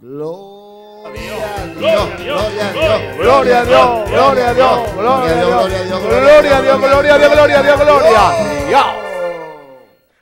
Gloria a Dios, gloria a Dios, gloria a Dios, gloria a Dios, gloria a Dios, gloria a Dios, gloria a Dios, gloria a Dios, gloria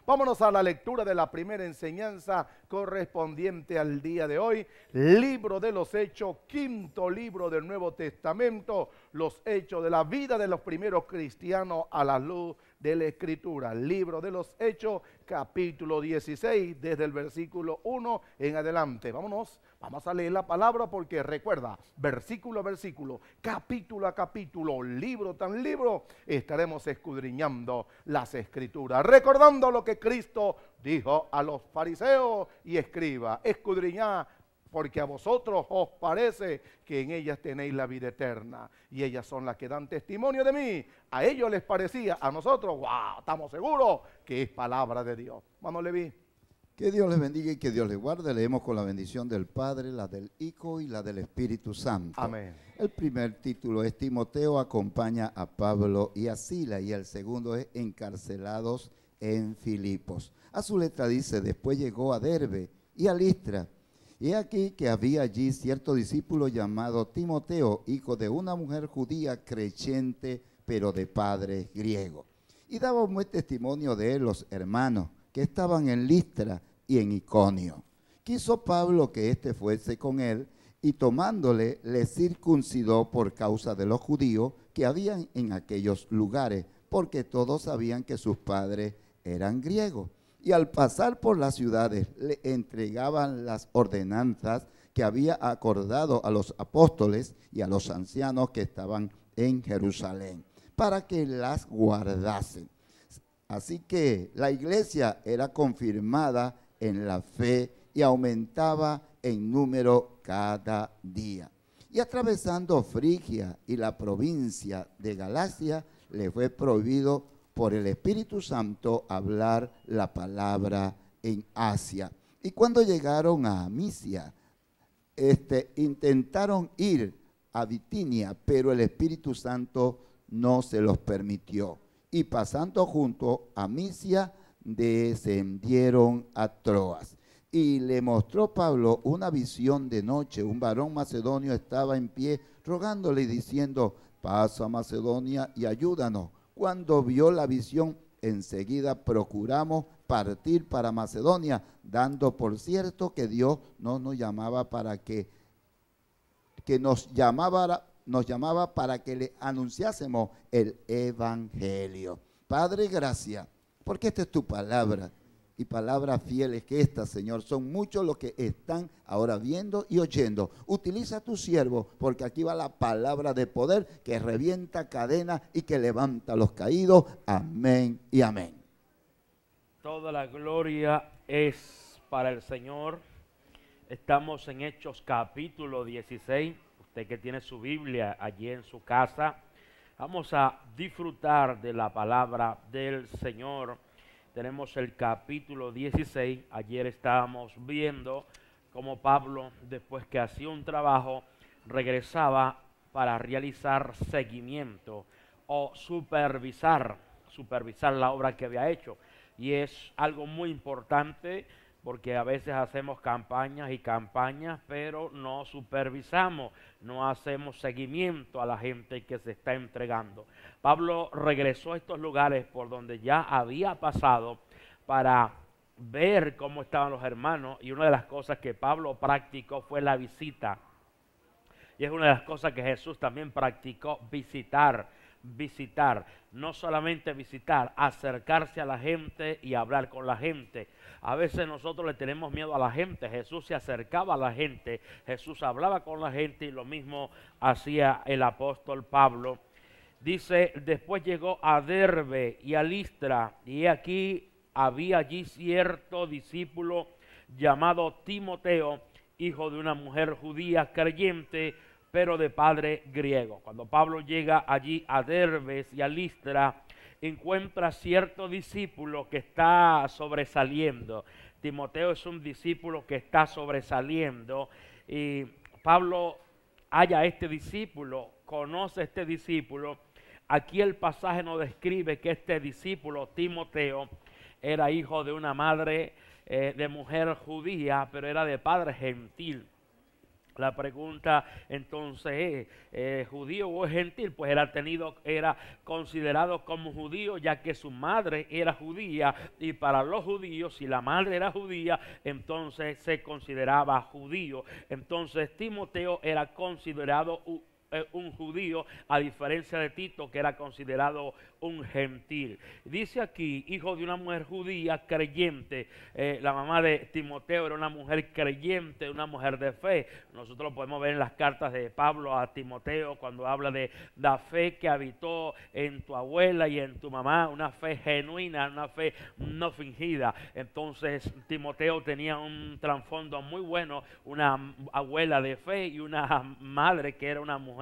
Vámonos a la lectura de la primera enseñanza correspondiente al día de hoy. Libro de los Hechos, quinto libro del Nuevo Testamento, los hechos de la vida de los primeros cristianos a la luz de la Escritura. Libro de los Hechos, capítulo 16, desde el versículo 1 en adelante. Vámonos, vamos a leer la palabra porque recuerda, versículo a versículo, capítulo a capítulo, libro tan libro, estaremos escudriñando las Escrituras, recordando lo que Cristo dijo a los fariseos y escriba, escudriñad porque a vosotros os parece que en ellas tenéis la vida eterna, y ellas son las que dan testimonio de mí. A ellos les parecía, a nosotros, wow, estamos seguros que es palabra de Dios. Vamos, Levi. Que Dios les bendiga y que Dios les guarde. Leemos con la bendición del Padre, la del Hijo y la del Espíritu Santo. Amén. El primer título es Timoteo acompaña a Pablo y a Sila, y el segundo es Encarcelados en Filipos. A su letra dice, después llegó a Derbe y a Listra He aquí que había allí cierto discípulo llamado Timoteo, hijo de una mujer judía creyente, pero de padre griego. Y daba muy buen testimonio de él los hermanos que estaban en Listra y en Iconio. Quiso Pablo que éste fuese con él y tomándole le circuncidó por causa de los judíos que habían en aquellos lugares, porque todos sabían que sus padres eran griegos y al pasar por las ciudades le entregaban las ordenanzas que había acordado a los apóstoles y a los ancianos que estaban en Jerusalén, para que las guardasen. Así que la iglesia era confirmada en la fe y aumentaba en número cada día. Y atravesando Frigia y la provincia de Galacia, le fue prohibido por el Espíritu Santo hablar la palabra en Asia. Y cuando llegaron a Misia, este, intentaron ir a Bitinia, pero el Espíritu Santo no se los permitió. Y pasando junto a Misia, descendieron a Troas. Y le mostró Pablo una visión de noche. Un varón macedonio estaba en pie rogándole y diciendo, pasa a Macedonia y ayúdanos. Cuando vio la visión, enseguida procuramos partir para Macedonia, dando por cierto que Dios no nos llamaba para que, que nos llamaba nos llamaba para que le anunciásemos el evangelio. Padre, gracias, porque esta es tu palabra y palabras fieles que estas, Señor. Son muchos los que están ahora viendo y oyendo. Utiliza a tu siervo, porque aquí va la palabra de poder que revienta cadenas y que levanta los caídos. Amén y amén. Toda la gloria es para el Señor. Estamos en Hechos capítulo 16. Usted que tiene su Biblia allí en su casa. Vamos a disfrutar de la palabra del Señor tenemos el capítulo 16. Ayer estábamos viendo cómo Pablo, después que hacía un trabajo, regresaba para realizar seguimiento o supervisar, supervisar la obra que había hecho. Y es algo muy importante porque a veces hacemos campañas y campañas, pero no supervisamos, no hacemos seguimiento a la gente que se está entregando. Pablo regresó a estos lugares por donde ya había pasado para ver cómo estaban los hermanos y una de las cosas que Pablo practicó fue la visita. Y es una de las cosas que Jesús también practicó, visitar visitar, no solamente visitar, acercarse a la gente y hablar con la gente. A veces nosotros le tenemos miedo a la gente. Jesús se acercaba a la gente, Jesús hablaba con la gente y lo mismo hacía el apóstol Pablo. Dice, después llegó a Derbe y a Listra y aquí había allí cierto discípulo llamado Timoteo, hijo de una mujer judía creyente, pero de padre griego. Cuando Pablo llega allí a Derbes y a Listra, encuentra cierto discípulo que está sobresaliendo. Timoteo es un discípulo que está sobresaliendo y Pablo halla este discípulo, conoce a este discípulo. Aquí el pasaje nos describe que este discípulo, Timoteo, era hijo de una madre eh, de mujer judía, pero era de padre gentil. La pregunta entonces, eh, ¿judío o gentil? Pues era tenido, era considerado como judío, ya que su madre era judía, y para los judíos, si la madre era judía, entonces se consideraba judío. Entonces Timoteo era considerado un judío, a diferencia de Tito, que era considerado un gentil. Dice aquí, hijo de una mujer judía creyente, eh, la mamá de Timoteo era una mujer creyente, una mujer de fe. Nosotros lo podemos ver en las cartas de Pablo a Timoteo cuando habla de la fe que habitó en tu abuela y en tu mamá, una fe genuina, una fe no fingida. Entonces Timoteo tenía un trasfondo muy bueno, una abuela de fe y una madre que era una mujer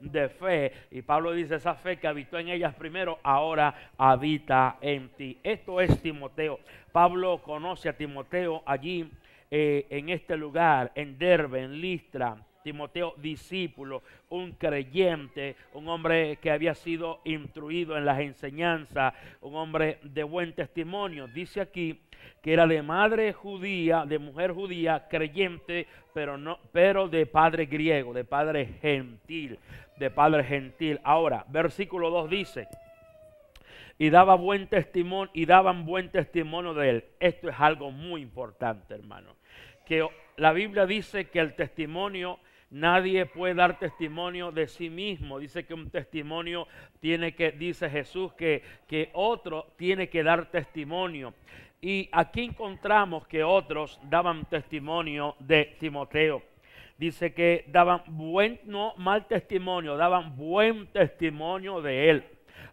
de fe. Y Pablo dice, esa fe que habitó en ellas primero, ahora habita en ti. Esto es Timoteo. Pablo conoce a Timoteo allí eh, en este lugar, en Derbe, en Listra, Timoteo discípulo, un creyente, un hombre que había sido instruido en las enseñanzas, un hombre de buen testimonio. Dice aquí que era de madre judía, de mujer judía, creyente, pero, no, pero de padre griego, de padre gentil, de padre gentil. Ahora, versículo 2 dice, y daba buen testimonio y daban buen testimonio de él. Esto es algo muy importante, hermano, que la Biblia dice que el testimonio Nadie puede dar testimonio de sí mismo. Dice que un testimonio tiene que, dice Jesús, que, que otro tiene que dar testimonio. Y aquí encontramos que otros daban testimonio de Timoteo. Dice que daban buen, no mal testimonio, daban buen testimonio de él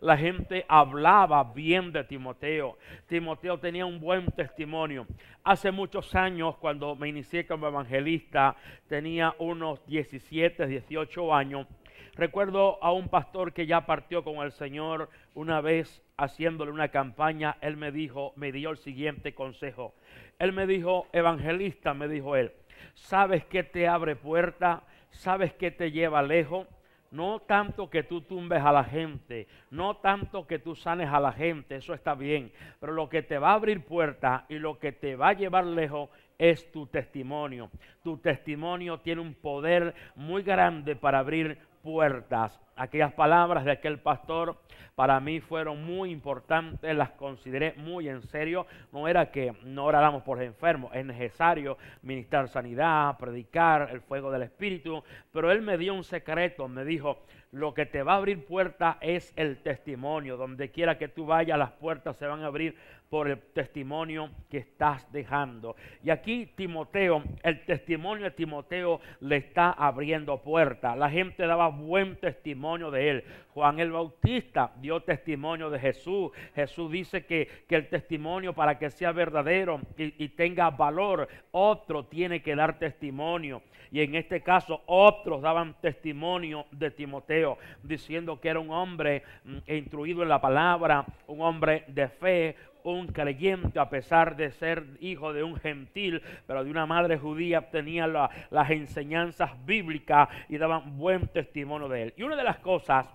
la gente hablaba bien de Timoteo. Timoteo tenía un buen testimonio. Hace muchos años, cuando me inicié como evangelista, tenía unos 17, 18 años. Recuerdo a un pastor que ya partió con el Señor una vez haciéndole una campaña. Él me dijo, me dio el siguiente consejo. Él me dijo, evangelista, me dijo él, ¿sabes qué te abre puerta? ¿Sabes qué te lleva lejos? No tanto que tú tumbes a la gente, no tanto que tú sanes a la gente, eso está bien, pero lo que te va a abrir puertas y lo que te va a llevar lejos es tu testimonio. Tu testimonio tiene un poder muy grande para abrir puertas. Aquellas palabras de aquel pastor para mí fueron muy importantes, las consideré muy en serio. No era que no oráramos por los enfermos, es necesario ministrar sanidad, predicar el fuego del Espíritu, pero él me dio un secreto, me dijo, lo que te va a abrir puertas es el testimonio. Donde quiera que tú vayas, las puertas se van a abrir por el testimonio que estás dejando. Y aquí Timoteo, el testimonio de Timoteo le está abriendo puertas. La gente daba buen testimonio de él. Juan el Bautista dio testimonio de Jesús. Jesús dice que, el testimonio para que sea verdadero y, y tenga valor, otro tiene que dar testimonio. Y en este caso otros daban testimonio de Timoteo, diciendo que era un hombre mm, instruido en la palabra, un hombre de fe, un creyente a pesar de ser hijo de un gentil, pero de una madre judía, tenía las enseñanzas bíblicas y daban buen testimonio de él. Y una de las cosas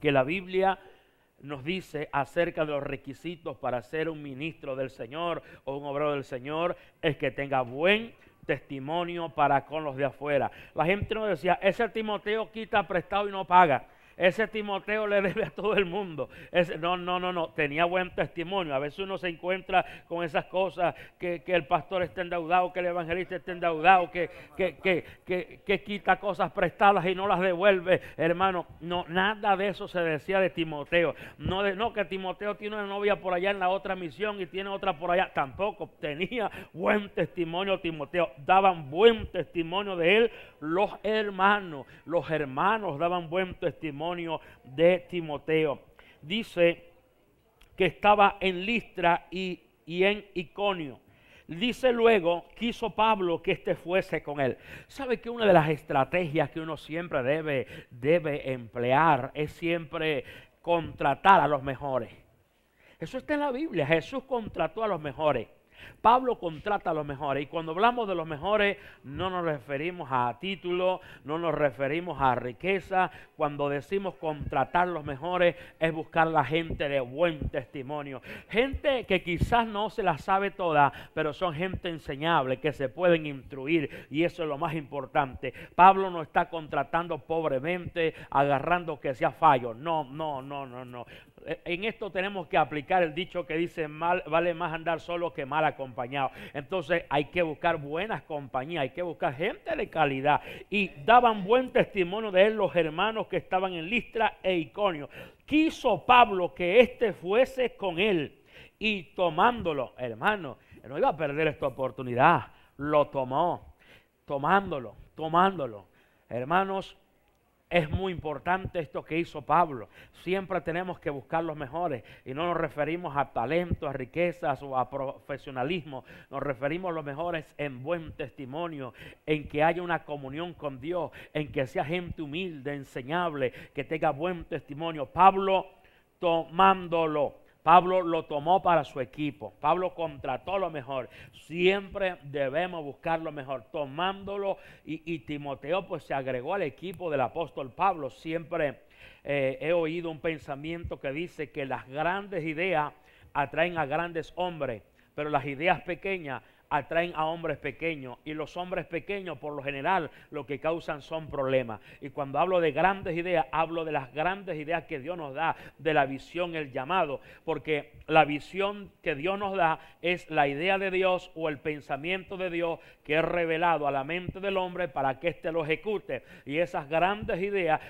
que la Biblia nos dice acerca de los requisitos para ser un ministro del Señor o un obrero del Señor es que tenga buen testimonio para con los de afuera. La gente nos decía, ese Timoteo quita prestado y no paga. Ese Timoteo le debe a todo el mundo. no, no, no, no. Tenía buen testimonio. A veces uno se encuentra con esas cosas que, el pastor está endeudado, que el evangelista está endeudado, que, que, que, quita cosas prestadas y no las devuelve. Hermano, no, nada de eso se decía de Timoteo. No, no que Timoteo tiene una novia por allá en la otra misión y tiene otra por allá. Tampoco tenía buen testimonio Timoteo. Daban buen testimonio de él los hermanos. Los hermanos daban buen testimonio de Timoteo. Dice que estaba en Listra y, y en Iconio. Dice luego, quiso Pablo que éste fuese con él. ¿Sabe que una de las estrategias que uno siempre debe, debe emplear es siempre contratar a los mejores? Eso está en la Biblia. Jesús contrató a los mejores. Pablo contrata a los mejores y cuando hablamos de los mejores no nos referimos a título, no nos referimos a riqueza. Cuando decimos contratar los mejores es buscar la gente de buen testimonio. Gente que quizás no se la sabe toda, pero son gente enseñable, que se pueden instruir y eso es lo más importante. Pablo no está contratando pobremente, agarrando que sea fallo. No, no, no, no, no. Eh, en esto tenemos que aplicar el dicho que dice, mal, vale más andar solo que mal acompañado. Entonces hay que buscar buenas compañías, hay que buscar gente de calidad. Y daban buen testimonio de él los hermanos que estaban en Listra e Iconio. Quiso Pablo que éste fuese con él y tomándolo, hermano, no iba a perder esta oportunidad, lo tomó, tomándolo, tomándolo. Hermanos, es muy importante esto que hizo Pablo. Siempre tenemos que buscar los mejores y no nos referimos a talento, a riquezas o a profesionalismo. Nos referimos a los mejores en buen testimonio, en que haya una comunión con Dios, en que sea gente humilde, enseñable, que tenga buen testimonio. Pablo tomándolo Pablo lo tomó para su equipo. Pablo contrató lo mejor. Siempre debemos buscar lo mejor, tomándolo. Y, Timoteo pues se agregó al equipo del apóstol Pablo. Siempre eh, he oído un pensamiento que dice que las grandes ideas atraen a grandes hombres, pero las ideas pequeñas atraen a hombres pequeños y los hombres pequeños por lo general lo que causan son problemas. Y cuando hablo de grandes ideas, hablo de las grandes ideas que Dios nos da, de la visión, el llamado, porque la visión que Dios nos da es la idea de Dios o el pensamiento de Dios que es revelado a la mente del hombre para que éste lo ejecute. Y esas grandes ideas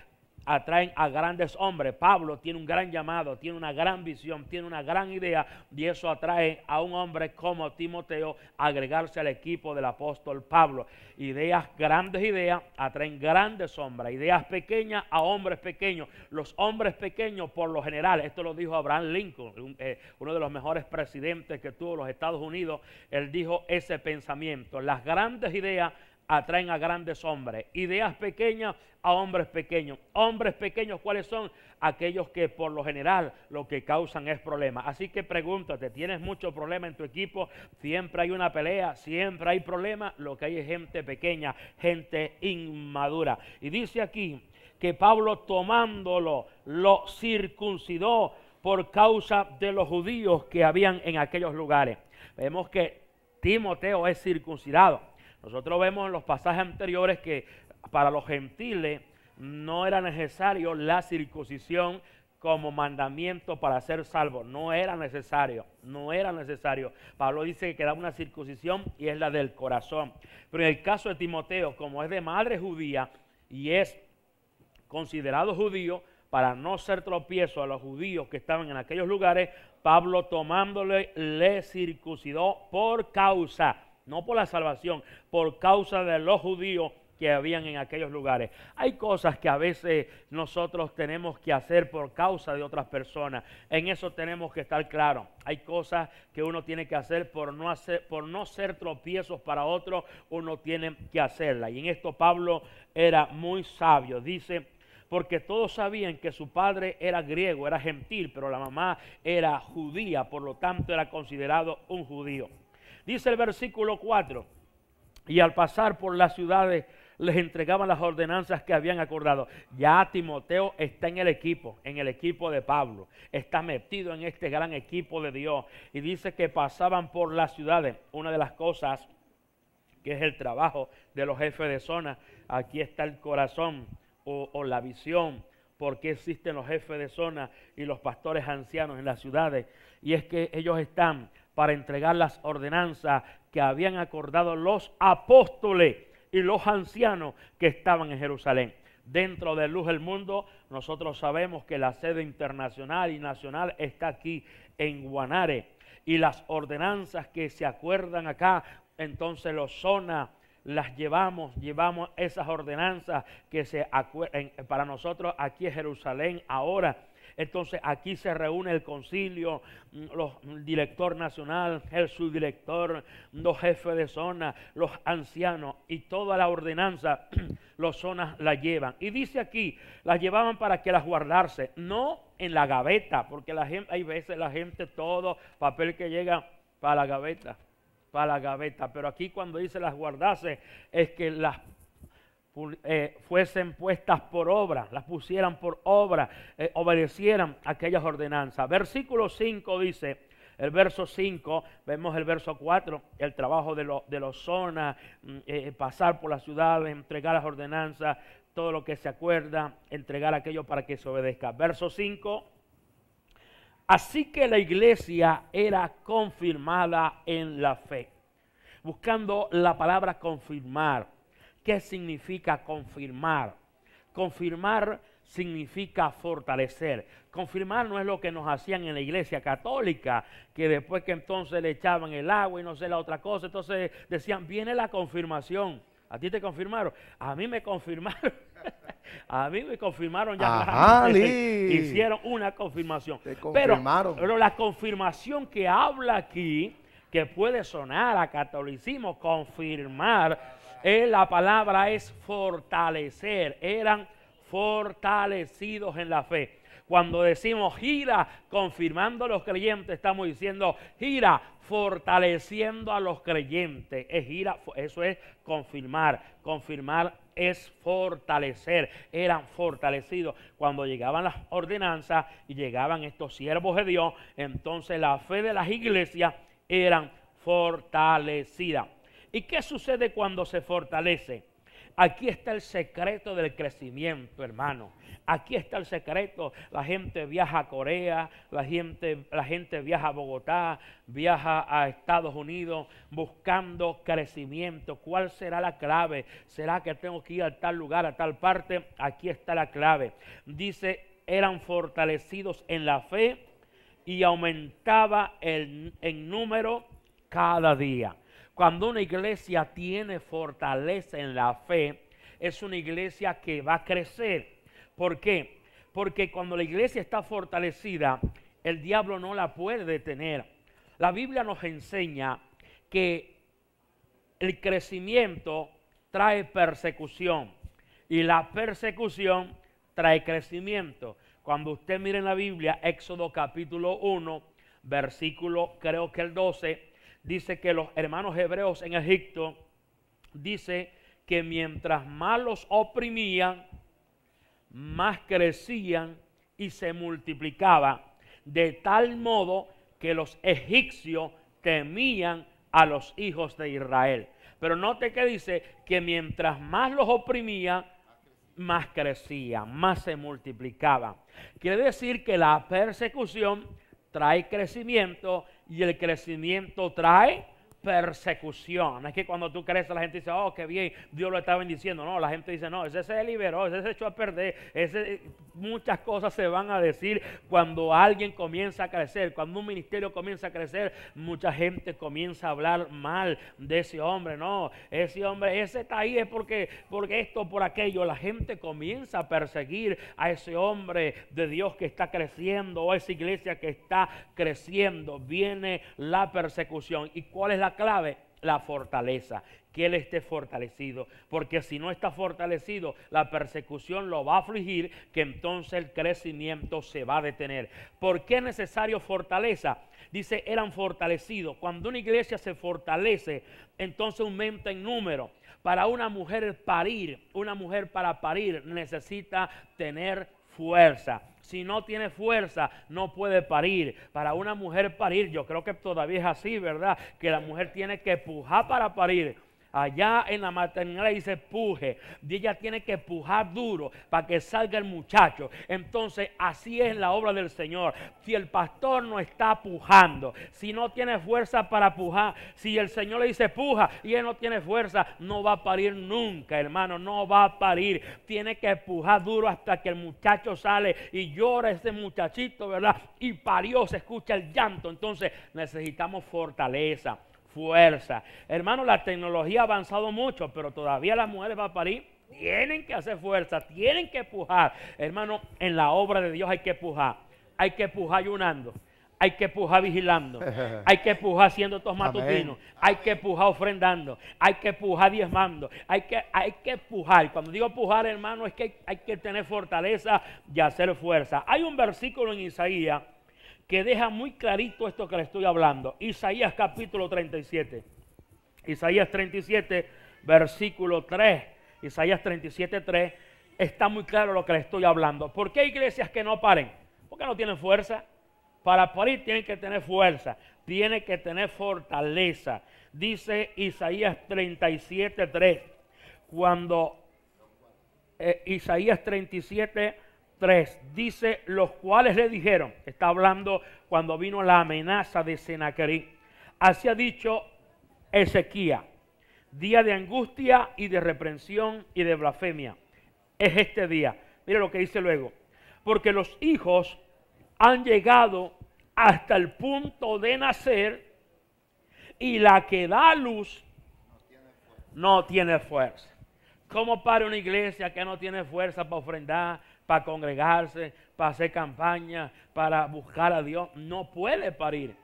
atraen a grandes hombres. Pablo tiene un gran llamado, tiene una gran visión, tiene una gran idea y eso atrae a un hombre como Timoteo a agregarse al equipo del apóstol Pablo. Ideas, grandes ideas atraen grandes sombras. ideas pequeñas a hombres pequeños. Los hombres pequeños por lo general, esto lo dijo Abraham Lincoln, eh, uno de los mejores presidentes que tuvo los Estados Unidos, él dijo ese pensamiento, las grandes ideas atraen a grandes hombres. Ideas pequeñas a hombres pequeños. Hombres pequeños, ¿cuáles son? Aquellos que por lo general lo que causan es problemas. Así que pregúntate, ¿tienes mucho problema en tu equipo? Siempre hay una pelea, siempre hay problemas. Lo que hay es gente pequeña, gente inmadura. Y dice aquí que Pablo tomándolo, lo circuncidó por causa de los judíos que habían en aquellos lugares. Vemos que Timoteo es circuncidado. Nosotros vemos en los pasajes anteriores que para los gentiles no era necesario la circuncisión como mandamiento para ser salvo. No era necesario, no era necesario. Pablo dice que queda una circuncisión y es la del corazón. Pero en el caso de Timoteo, como es de madre judía y es considerado judío, para no ser tropiezo a los judíos que estaban en aquellos lugares, Pablo tomándole le circuncidó por causa no por la salvación, por causa de los judíos que habían en aquellos lugares. Hay cosas que a veces nosotros tenemos que hacer por causa de otras personas. En eso tenemos que estar claros. Hay cosas que uno tiene que hacer por no, hacer, por no ser tropiezos para otros, uno tiene que hacerla. Y en esto Pablo era muy sabio. Dice, porque todos sabían que su padre era griego, era gentil, pero la mamá era judía, por lo tanto era considerado un judío. Dice el versículo 4, y al pasar por las ciudades les entregaban las ordenanzas que habían acordado. Ya Timoteo está en el equipo, en el equipo de Pablo. Está metido en este gran equipo de Dios. Y dice que pasaban por las ciudades. Una de las cosas que es el trabajo de los jefes de zona. Aquí está el corazón o, la visión. porque existen los jefes de zona y los pastores ancianos en las ciudades? Y es que ellos están para entregar las ordenanzas que habían acordado los apóstoles y los ancianos que estaban en Jerusalén. Dentro de Luz del Mundo, nosotros sabemos que la sede internacional y nacional está aquí en Guanare. Y las ordenanzas que se acuerdan acá, entonces los zona las llevamos, llevamos esas ordenanzas que se acuerdan para nosotros aquí en Jerusalén ahora entonces aquí se reúne el concilio, mm, los mm, director nacional, el subdirector, los mm, jefes de zona, los ancianos y toda la ordenanza, los zonas la llevan. Y dice aquí, las llevaban para que las guardarse, no en la gaveta, porque la hay veces la gente todo papel que llega para la gaveta para la gaveta. Pero aquí cuando dice las guardase, es que las eh, fuesen puestas por obra, las pusieran por obra, eh, obedecieran aquellas ordenanzas. Versículo 5 dice, el verso 5, vemos el verso 4, el trabajo de, los de los zonas, mm, eh, pasar por la ciudad entregar las ordenanzas, todo lo que se acuerda, entregar aquello para que se obedezca. Verso 5, así que la iglesia era confirmada en la fe, buscando la palabra confirmar ¿Qué significa confirmar? Confirmar significa fortalecer. Confirmar no es lo que nos hacían en la iglesia católica, que después que entonces le echaban el agua y no sé la otra cosa, entonces decían, viene la confirmación. ¿A ti te confirmaron? A mí me confirmaron. A mí me confirmaron ya. hicieron una confirmación. pero la confirmación que habla aquí, que puede sonar a catolicismo, confirmar, eh, la palabra es fortalecer. Eran fortalecidos en la fe. Cuando decimos gira, confirmando a los creyentes, estamos diciendo gira, fortaleciendo a los creyentes. Es gira, eso es confirmar. Confirmar es fortalecer. Eran fortalecidos. Cuando llegaban las ordenanzas y llegaban estos siervos de Dios, entonces la fe de las iglesias eran fortalecidas ¿Y qué sucede cuando se fortalece? Aquí está el secreto del crecimiento, hermano. Aquí está el secreto. La gente viaja a Corea, la gente, la gente viaja a Bogotá, viaja a Estados Unidos buscando crecimiento. ¿Cuál será la clave? ¿Será que tengo que ir a tal lugar, a tal parte? Aquí está la clave. Dice, eran fortalecidos en la fe y aumentaba el, en número cada día. Cuando una iglesia tiene fortaleza en la fe, es una iglesia que va a crecer. ¿Por qué? Porque cuando la iglesia está fortalecida, el diablo no la puede detener. La Biblia nos enseña que el crecimiento trae persecución y la persecución trae crecimiento. Cuando usted mire en la Biblia, Éxodo capítulo 1, versículo creo que el 12, dice que los hermanos hebreos en Egipto, dice que mientras más los oprimían, más crecían y se multiplicaba, de tal modo que los egipcios temían a los hijos de Israel. Pero note que dice que mientras más los oprimían, más crecían, más se multiplicaba Quiere decir que la persecución trae crecimiento y el crecimiento trae persecución. Es que cuando tú creces la gente dice, oh, qué bien, Dios lo está bendiciendo. No, la gente dice, no, ese se liberó, ese se echó a perder. Ese, eh, muchas cosas se van a decir cuando alguien comienza a crecer, cuando un ministerio comienza a crecer, mucha gente comienza a hablar mal de ese hombre. No, ese hombre, ese está ahí es porque, porque esto, por aquello. La gente comienza a perseguir a ese hombre de Dios que está creciendo o esa iglesia que está creciendo. Viene la persecución. ¿Y cuál es la clave? La fortaleza, que él esté fortalecido, porque si no está fortalecido, la persecución lo va a afligir, que entonces el crecimiento se va a detener. ¿Por qué es necesario fortaleza? Dice, eran fortalecidos. Cuando una iglesia se fortalece, entonces aumenta en número. Para una mujer parir, una mujer para parir necesita tener fuerza. Si no tiene fuerza, no puede parir. Para una mujer parir, yo creo que todavía es así, ¿verdad? Que la mujer tiene que pujar para parir allá en la maternidad le dice puje. ella tiene que pujar duro para que salga el muchacho. Entonces, así es la obra del Señor. Si el pastor no está pujando, si no tiene fuerza para pujar, si el Señor le dice puja y él no tiene fuerza, no va a parir nunca, hermano. No va a parir. Tiene que pujar duro hasta que el muchacho sale y llora ese muchachito, ¿verdad? Y parió, se escucha el llanto. Entonces, necesitamos fortaleza fuerza. Hermano, la tecnología ha avanzado mucho, pero todavía las mujeres van a parir. Tienen que hacer fuerza, tienen que pujar. Hermano, en la obra de Dios hay que pujar. Hay que pujar ayunando. Hay que pujar vigilando. Hay que pujar haciendo estos matutinos. Hay que pujar ofrendando. Hay que pujar diezmando. Hay que, hay que pujar. Cuando digo pujar, hermano, es que hay que tener fortaleza y hacer fuerza. Hay un versículo en Isaías que deja muy clarito esto que le estoy hablando. Isaías capítulo 37. Isaías 37, versículo 3. Isaías 37, 3. Está muy claro lo que le estoy hablando. ¿Por qué hay iglesias que no paren? Porque no tienen fuerza. Para parir tienen que tener fuerza, tiene que tener fortaleza. Dice Isaías 37, 3. Cuando eh, Isaías 37, 3 dice, los cuales le dijeron, está hablando cuando vino la amenaza de Senaquerí, así ha dicho Ezequía, día de angustia y de reprensión y de blasfemia. Es este día. Mira lo que dice luego, porque los hijos han llegado hasta el punto de nacer y la que da luz no tiene fuerza. No tiene fuerza. ¿Cómo para una iglesia que no tiene fuerza para ofrendar? para congregarse, para hacer campaña, para buscar a Dios. No puede parir.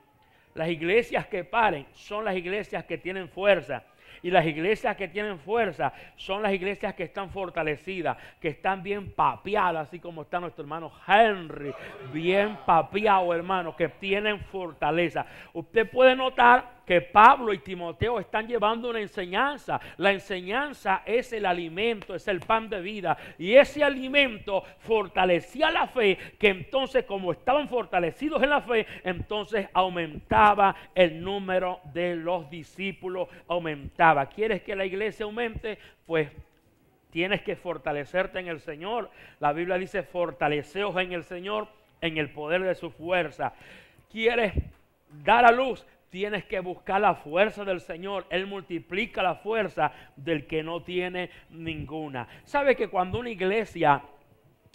Las iglesias que paren son las iglesias que tienen fuerza. Y las iglesias que tienen fuerza son las iglesias que están fortalecidas, que están bien papeadas, así como está nuestro hermano Henry, bien papeado, hermano, que tienen fortaleza. Usted puede notar que Pablo y Timoteo están llevando una enseñanza. La enseñanza es el alimento, es el pan de vida. Y ese alimento fortalecía la fe, que entonces como estaban fortalecidos en la fe, entonces aumentaba el número de los discípulos, aumentaba. ¿Quieres que la iglesia aumente? Pues tienes que fortalecerte en el Señor. La Biblia dice, fortaleceos en el Señor, en el poder de su fuerza. ¿Quieres dar a luz? Tienes que buscar la fuerza del Señor. Él multiplica la fuerza del que no tiene ninguna. ¿Sabe que cuando una iglesia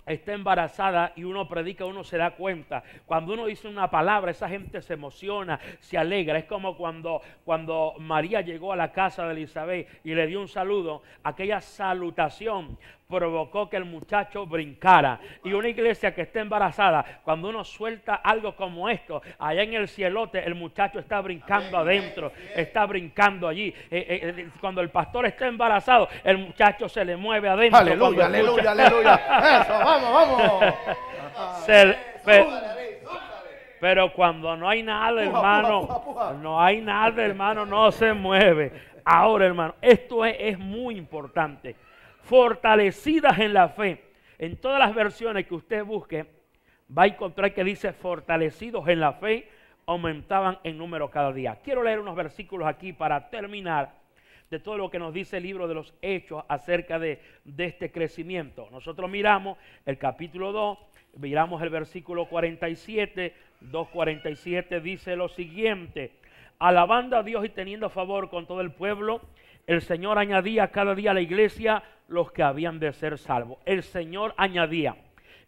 está embarazada y uno predica, uno se da cuenta. Cuando uno dice una palabra, esa gente se emociona, se alegra. Es como cuando, cuando María llegó a la casa de Elizabeth y le dio un saludo, aquella salutación provocó que el muchacho brincara. Y una iglesia que está embarazada, cuando uno suelta algo como esto, allá en el cielote, el muchacho está brincando adentro, está brincando allí. Eh, eh, eh, cuando el pastor está embarazado, el muchacho se le mueve adentro. Aleluya, aleluya, aleluya. Eso, vamos, vamos. pero, cuando no hay nada, hermano, no hay nada, hermano, no se mueve. Ahora, hermano, esto es muy importante fortalecidas en la fe. En todas las versiones que usted busque, va a encontrar que dice fortalecidos en la fe, aumentaban en número cada día. Quiero leer unos versículos aquí para terminar de todo lo que nos dice el libro de los Hechos acerca de, este crecimiento. Nosotros miramos el capítulo 2, miramos el versículo 47, 2.47 dice lo siguiente, alabando a Dios y teniendo favor con todo el pueblo, el Señor añadía cada día a la iglesia los que habían de ser salvos. El Señor añadía.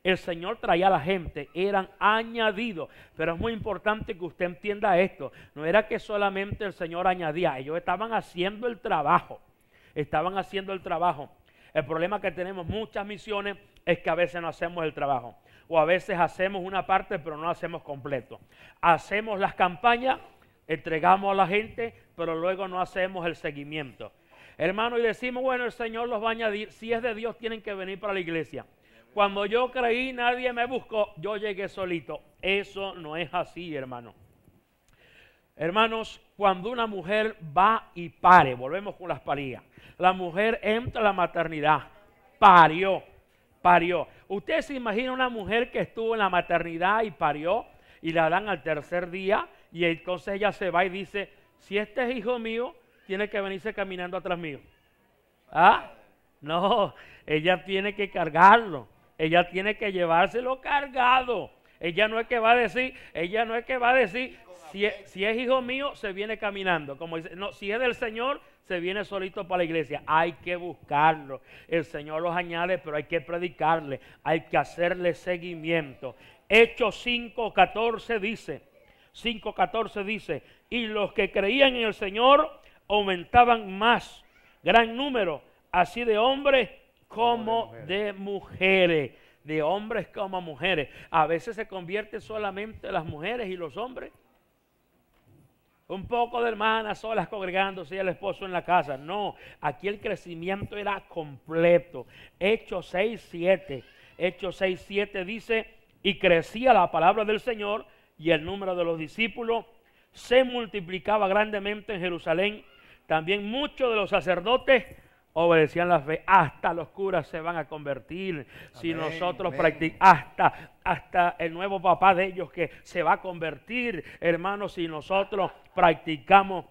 El Señor traía a la gente, eran añadidos. Pero es muy importante que usted entienda esto. No era que solamente el Señor añadía, ellos estaban haciendo el trabajo. Estaban haciendo el trabajo. El problema que tenemos muchas misiones es que a veces no hacemos el trabajo. O a veces hacemos una parte pero no hacemos completo. Hacemos las campañas, entregamos a la gente, pero luego no hacemos el seguimiento. Hermano, y decimos, bueno, el Señor los va a añadir, si es de Dios tienen que venir para la iglesia. Cuando yo creí, nadie me buscó, yo llegué solito. Eso no es así, hermano. Hermanos, cuando una mujer va y pare, volvemos con las parías, la mujer entra a la maternidad, parió, parió. ¿Usted se imagina una mujer que estuvo en la maternidad y parió y la dan al tercer día y entonces ella se va y dice, si este es hijo mío, tiene que venirse caminando atrás mío. ¿Ah? No, ella tiene que cargarlo. Ella tiene que llevárselo cargado. Ella no es que va a decir, ella no es que va a decir, si es, si es, hijo mío, se viene caminando. Como dice, no, si es del Señor, se viene solito para la iglesia. Hay que buscarlo. El Señor los añade, pero hay que predicarle. Hay que hacerle seguimiento. Hechos 5, 14 dice. 5.14 dice, y los que creían en el Señor aumentaban más, gran número, así de hombres como de mujeres. de hombres como mujeres. A veces se convierte solamente las mujeres y los hombres. Un poco de hermanas solas congregándose y el esposo en la casa. No, aquí el crecimiento era completo. Hechos 6.7, Hechos 6.7 dice, y crecía la palabra del Señor y el número de los discípulos se multiplicaba grandemente en Jerusalén. También muchos de los sacerdotes obedecían la fe. Hasta los curas se van a convertir. si nosotros practicamos, hasta, hasta el nuevo papá de ellos que se va a convertir, hermanos, si nosotros practicamos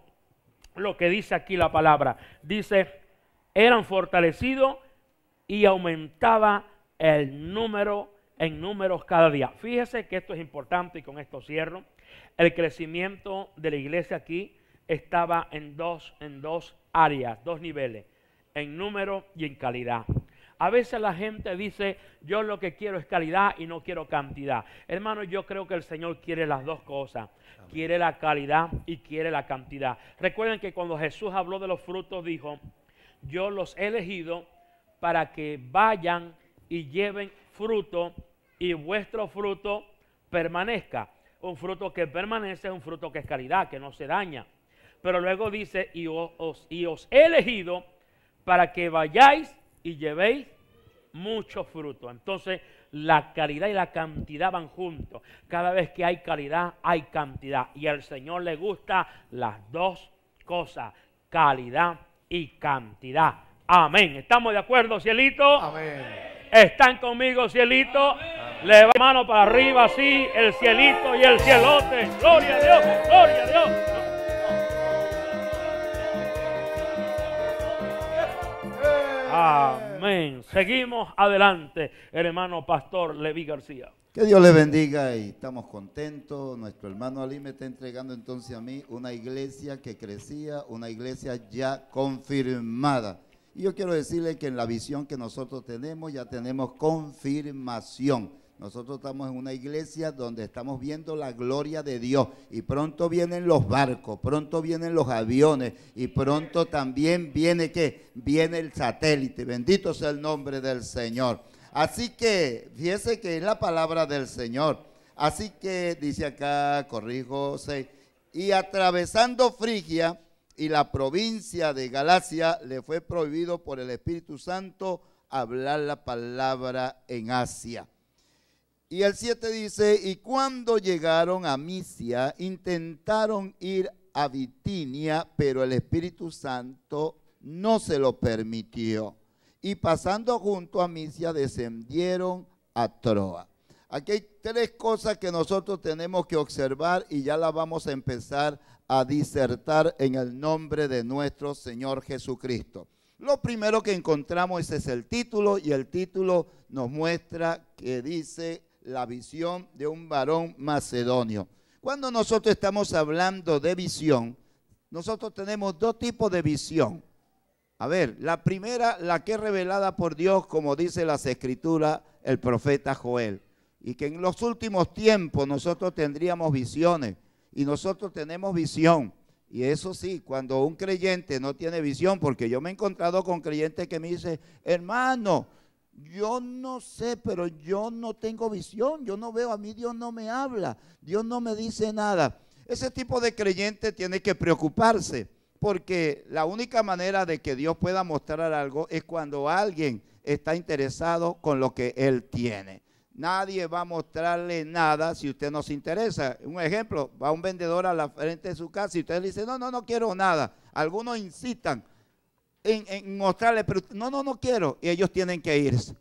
lo que dice aquí la palabra. Dice, eran fortalecidos y aumentaba el número en números cada día. Fíjese que esto es importante y con esto cierro. El crecimiento de la iglesia aquí estaba en dos, en dos áreas, dos niveles, en número y en calidad. A veces la gente dice, yo lo que quiero es calidad y no quiero cantidad. Hermano, yo creo que el Señor quiere las dos cosas. Quiere la calidad y quiere la cantidad. Recuerden que cuando Jesús habló de los frutos, dijo, yo los he elegido para que vayan y lleven fruto y vuestro fruto permanezca. Un fruto que permanece es un fruto que es calidad, que no se daña. Pero luego dice, y os, y os he elegido para que vayáis y llevéis mucho fruto. Entonces, la calidad y la cantidad van juntos. Cada vez que hay calidad, hay cantidad. Y al Señor le gusta las dos cosas, calidad y cantidad. Amén. ¿Estamos de acuerdo, cielito? Amén. ¿Están conmigo, cielito? Le mano para arriba, así, el cielito y el cielote. Gloria a Dios, gloria a Dios. Amén. Seguimos adelante, el hermano pastor Levi García. Que Dios le bendiga y estamos contentos. Nuestro hermano Ali me está entregando entonces a mí una iglesia que crecía, una iglesia ya confirmada. Y yo quiero decirle que en la visión que nosotros tenemos ya tenemos confirmación. Nosotros estamos en una iglesia donde estamos viendo la gloria de Dios y pronto vienen los barcos, pronto vienen los aviones y pronto también viene que viene el satélite. Bendito sea el nombre del Señor. Así que fíjese que es la palabra del Señor. Así que dice acá, corrijo, 6, y atravesando Frigia, y la provincia de Galacia le fue prohibido por el Espíritu Santo hablar la palabra en Asia. Y el 7 dice, y cuando llegaron a Misia, intentaron ir a Bitinia, pero el Espíritu Santo no se lo permitió. Y pasando junto a Misia, descendieron a Troa. Aquí hay tres cosas que nosotros tenemos que observar y ya las vamos a empezar a a disertar en el nombre de nuestro Señor Jesucristo. Lo primero que encontramos es el título y el título nos muestra que dice la visión de un varón macedonio. Cuando nosotros estamos hablando de visión, nosotros tenemos dos tipos de visión. A ver, la primera, la que es revelada por Dios, como dice las escrituras, el profeta Joel. Y que en los últimos tiempos nosotros tendríamos visiones y nosotros tenemos visión. Y eso sí, cuando un creyente no tiene visión, porque yo me he encontrado con creyentes que me dicen, hermano, yo no sé, pero yo no tengo visión, yo no veo, a mí Dios no me habla, Dios no me dice nada. Ese tipo de creyente tiene que preocuparse, porque la única manera de que Dios pueda mostrar algo es cuando alguien está interesado con lo que él tiene. Nadie va a mostrarle nada si usted no se interesa. Un ejemplo, va un vendedor a la frente de su casa y usted le dice, no, no, no quiero nada. Algunos incitan en, mostrarle, pero no, no, no quiero. Y ellos tienen que irse.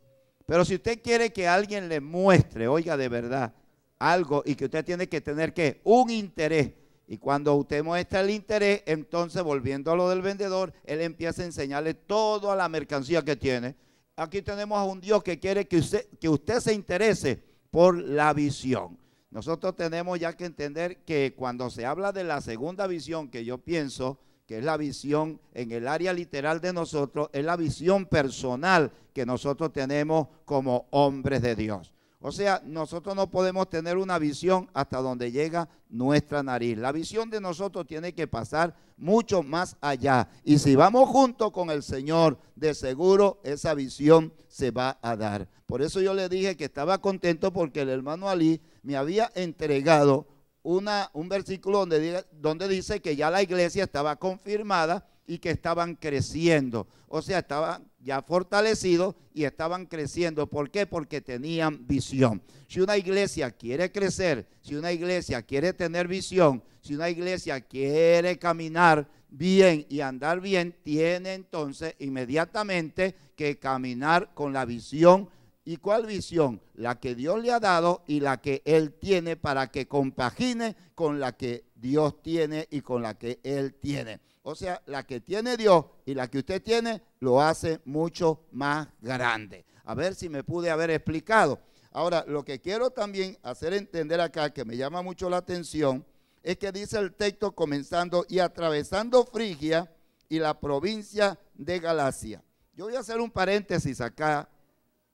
Pero si usted quiere que alguien le muestre, oiga, de verdad, algo y que usted tiene que tener que un interés. Y cuando usted muestra el interés, entonces volviendo a lo del vendedor, él empieza a enseñarle toda la mercancía que tiene Aquí tenemos a un Dios que quiere que usted, que usted se interese por la visión. Nosotros tenemos ya que entender que cuando se habla de la segunda visión, que yo pienso que es la visión en el área literal de nosotros, es la visión personal que nosotros tenemos como hombres de Dios. O sea, nosotros no podemos tener una visión hasta donde llega nuestra nariz. La visión de nosotros tiene que pasar mucho más allá. Y si vamos juntos con el Señor, de seguro esa visión se va a dar. Por eso yo le dije que estaba contento porque el hermano Ali me había entregado un versículo donde, donde dice que ya la iglesia estaba confirmada y que estaban creciendo. O sea, estaban ya fortalecidos y estaban creciendo. ¿Por qué? Porque tenían visión. Si una iglesia quiere crecer, si una iglesia quiere tener visión, si una iglesia quiere caminar bien y andar bien, tiene entonces inmediatamente que caminar con la visión. ¿Y cuál visión? La que Dios le ha dado y la que Él tiene para que compagine con la que Dios tiene y con la que Él tiene. O sea, la que tiene Dios y la que usted tiene lo hace mucho más grande. A ver si me pude haber explicado. Ahora, lo que quiero también hacer entender acá, que me llama mucho la atención, es que dice el texto comenzando y atravesando Frigia y la provincia de Galacia. Yo voy a hacer un paréntesis acá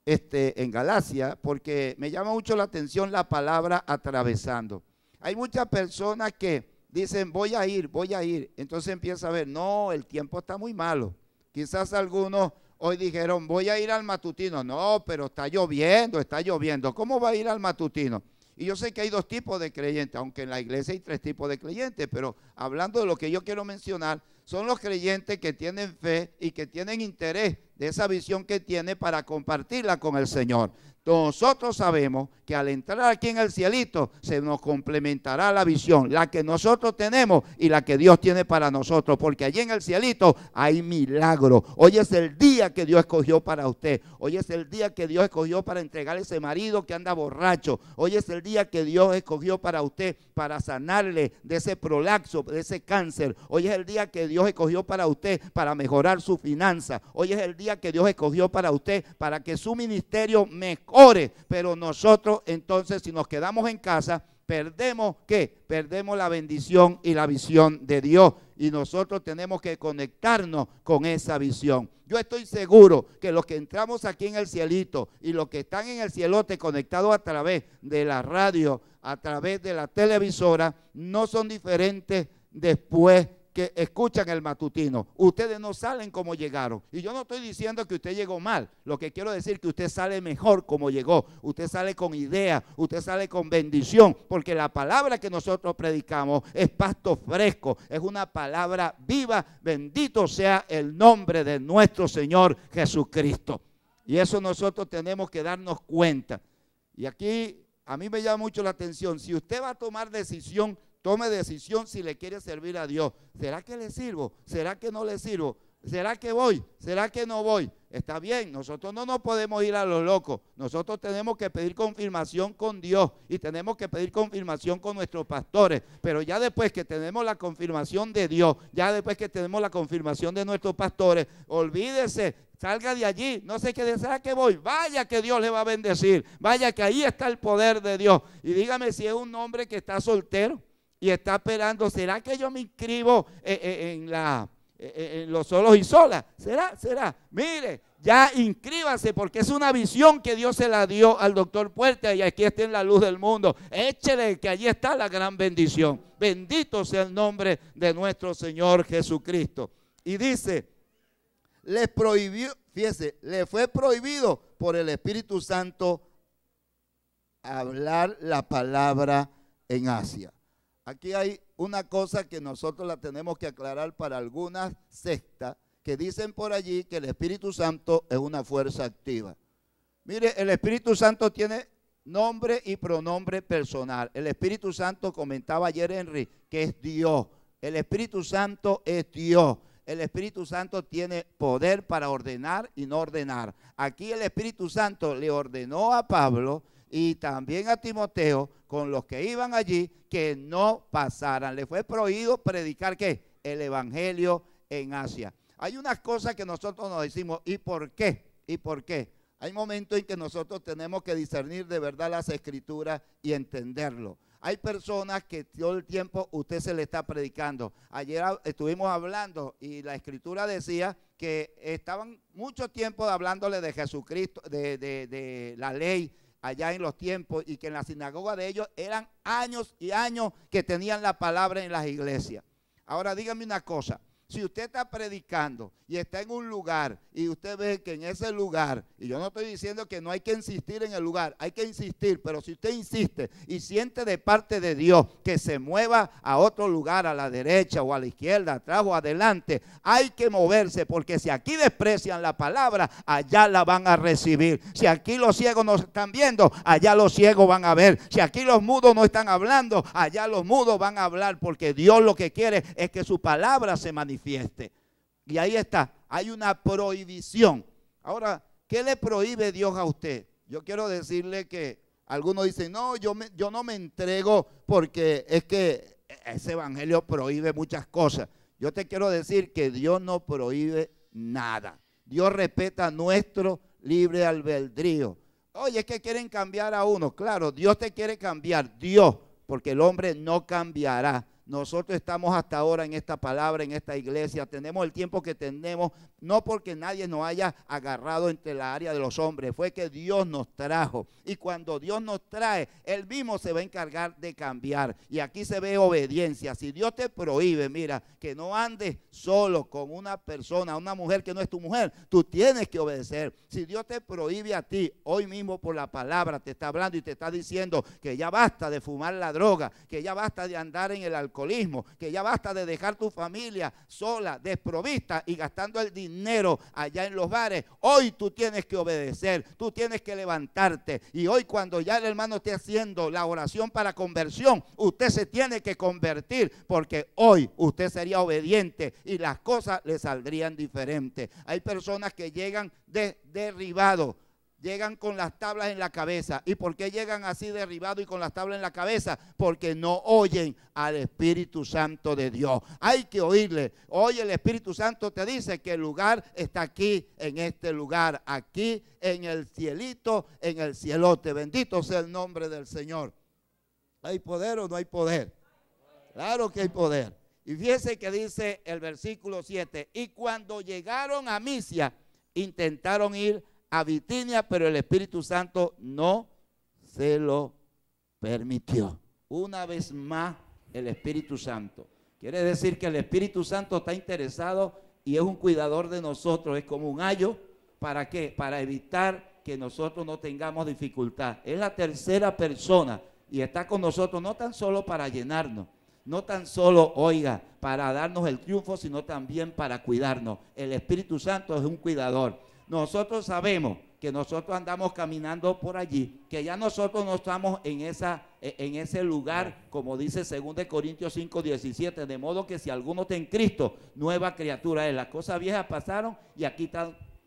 este, en Galacia porque me llama mucho la atención la palabra atravesando. Hay muchas personas que dicen, voy a ir, voy a ir. Entonces empieza a ver, no, el tiempo está muy malo. Quizás algunos hoy dijeron, voy a ir al matutino. No, pero está lloviendo, está lloviendo. ¿Cómo va a ir al matutino? Y yo sé que hay dos tipos de creyentes, aunque en la iglesia hay tres tipos de creyentes, pero hablando de lo que yo quiero mencionar, son los creyentes que tienen fe y que tienen interés de esa visión que tiene para compartirla con el Señor. Nosotros sabemos que al entrar aquí en el cielito se nos complementará la visión, la que nosotros tenemos y la que Dios tiene para nosotros, porque allí en el cielito hay milagro. Hoy es el día que Dios escogió para usted. Hoy es el día que Dios escogió para entregar ese marido que anda borracho. Hoy es el día que Dios escogió para usted para sanarle de ese prolapso, de ese cáncer. Hoy es el día que Dios Dios escogió para usted para mejorar su finanza. Hoy es el día que Dios escogió para usted para que su ministerio mejore. Pero nosotros entonces si nos quedamos en casa, perdemos qué? Perdemos la bendición y la visión de Dios. Y nosotros tenemos que conectarnos con esa visión. Yo estoy seguro que los que entramos aquí en el cielito y los que están en el cielote conectados a través de la radio, a través de la televisora, no son diferentes después escuchan el matutino. Ustedes no salen como llegaron. Y yo no estoy diciendo que usted llegó mal. Lo que quiero decir es que usted sale mejor como llegó. Usted sale con idea, usted sale con bendición. Porque la palabra que nosotros predicamos es pasto fresco, es una palabra viva. Bendito sea el nombre de nuestro Señor Jesucristo. Y eso nosotros tenemos que darnos cuenta. Y aquí a mí me llama mucho la atención. Si usted va a tomar decisión Tome decisión si le quiere servir a Dios. ¿Será que le sirvo? ¿Será que no le sirvo? ¿Será que voy? ¿Será que no voy? Está bien, nosotros no nos podemos ir a los locos. Nosotros tenemos que pedir confirmación con Dios y tenemos que pedir confirmación con nuestros pastores. Pero ya después que tenemos la confirmación de Dios, ya después que tenemos la confirmación de nuestros pastores, olvídese, salga de allí, no sé qué desea que voy, vaya que Dios le va a bendecir, vaya que ahí está el poder de Dios. Y dígame si es un hombre que está soltero y está esperando, ¿será que yo me inscribo eh, eh, en, la, eh, en los solos y solas? ¿Será? ¿Será? Mire, ya inscríbase porque es una visión que Dios se la dio al doctor Puerta y aquí está en la luz del mundo. Échele que allí está la gran bendición. Bendito sea el nombre de nuestro Señor Jesucristo. Y dice, les prohibió, fíjese, le fue prohibido por el Espíritu Santo hablar la palabra en Asia. Aquí hay una cosa que nosotros la tenemos que aclarar para algunas sectas que dicen por allí que el Espíritu Santo es una fuerza activa. Mire, el Espíritu Santo tiene nombre y pronombre personal. El Espíritu Santo comentaba ayer Henry que es Dios. El Espíritu Santo es Dios. El Espíritu Santo tiene poder para ordenar y no ordenar. Aquí el Espíritu Santo le ordenó a Pablo y también a Timoteo con los que iban allí que no pasaran. Le fue prohibido predicar qué? El Evangelio en Asia. Hay unas cosas que nosotros nos decimos, ¿y por qué? ¿Y por qué? Hay momentos en que nosotros tenemos que discernir de verdad las escrituras y entenderlo. Hay personas que todo el tiempo usted se le está predicando. Ayer estuvimos hablando y la escritura decía que estaban mucho tiempo hablándole de Jesucristo, de, de la ley, allá en los tiempos y que en la sinagoga de ellos eran años y años que tenían la palabra en las iglesias. Ahora dígame una cosa, si usted está predicando y está en un lugar y usted ve que en ese lugar, y yo no estoy diciendo que no hay que insistir en el lugar, hay que insistir, pero si usted insiste y siente de parte de Dios que se mueva a otro lugar, a la derecha o a la izquierda, atrás o adelante, hay que moverse porque si aquí desprecian la palabra, allá la van a recibir. Si aquí los ciegos no están viendo, allá los ciegos van a ver. Si aquí los mudos no están hablando, allá los mudos van a hablar porque Dios lo que quiere es que su palabra se manifieste fieste Y ahí está, hay una prohibición. Ahora, ¿qué le prohíbe Dios a usted? Yo quiero decirle que algunos dicen, no, yo, yo no me entrego porque es que ese evangelio prohíbe muchas cosas. Yo te quiero decir que Dios no prohíbe nada. Dios respeta nuestro libre albedrío. Oye, es que quieren cambiar a uno. Claro, Dios te quiere cambiar, Dios, porque el hombre no cambiará. Nosotros estamos hasta ahora en esta palabra, en esta iglesia, tenemos el tiempo que tenemos, no porque nadie nos haya agarrado entre la área de los hombres, fue que Dios nos trajo. Y cuando Dios nos trae, Él mismo se va a encargar de cambiar. Y aquí se ve obediencia. Si Dios te prohíbe, mira, que no andes solo con una persona, una mujer que no es tu mujer, tú tienes que obedecer. Si Dios te prohíbe a ti, hoy mismo por la palabra te está hablando y te está diciendo que ya basta de fumar la droga, que ya basta de andar en el alcohol que ya basta de dejar tu familia sola, desprovista y gastando el dinero allá en los bares. Hoy tú tienes que obedecer, tú tienes que levantarte. Y hoy cuando ya el hermano esté haciendo la oración para conversión, usted se tiene que convertir porque hoy usted sería obediente y las cosas le saldrían diferentes. Hay personas que llegan de derribados llegan con las tablas en la cabeza. ¿Y por qué llegan así derribados y con las tablas en la cabeza? Porque no oyen al Espíritu Santo de Dios. Hay que oírle. Hoy el Espíritu Santo te dice que el lugar está aquí, en este lugar, aquí, en el cielito, en el cielote. Bendito sea el nombre del Señor. ¿Hay poder o no hay poder? Claro que hay poder. Y fíjese que dice el versículo 7, y cuando llegaron a Misia, intentaron ir a pero el Espíritu Santo no se lo permitió. Una vez más, el Espíritu Santo. Quiere decir que el Espíritu Santo está interesado y es un cuidador de nosotros, es como un ayo. ¿Para qué? Para evitar que nosotros no tengamos dificultad. Es la tercera persona y está con nosotros no tan solo para llenarnos, no tan solo, oiga, para darnos el triunfo, sino también para cuidarnos. El Espíritu Santo es un cuidador. Nosotros sabemos que nosotros andamos caminando por allí, que ya nosotros no estamos en, esa, e, en ese lugar, como dice 2 Corintios 5, 17, de modo que si alguno está en Cristo, nueva criatura es. Las cosas viejas pasaron y aquí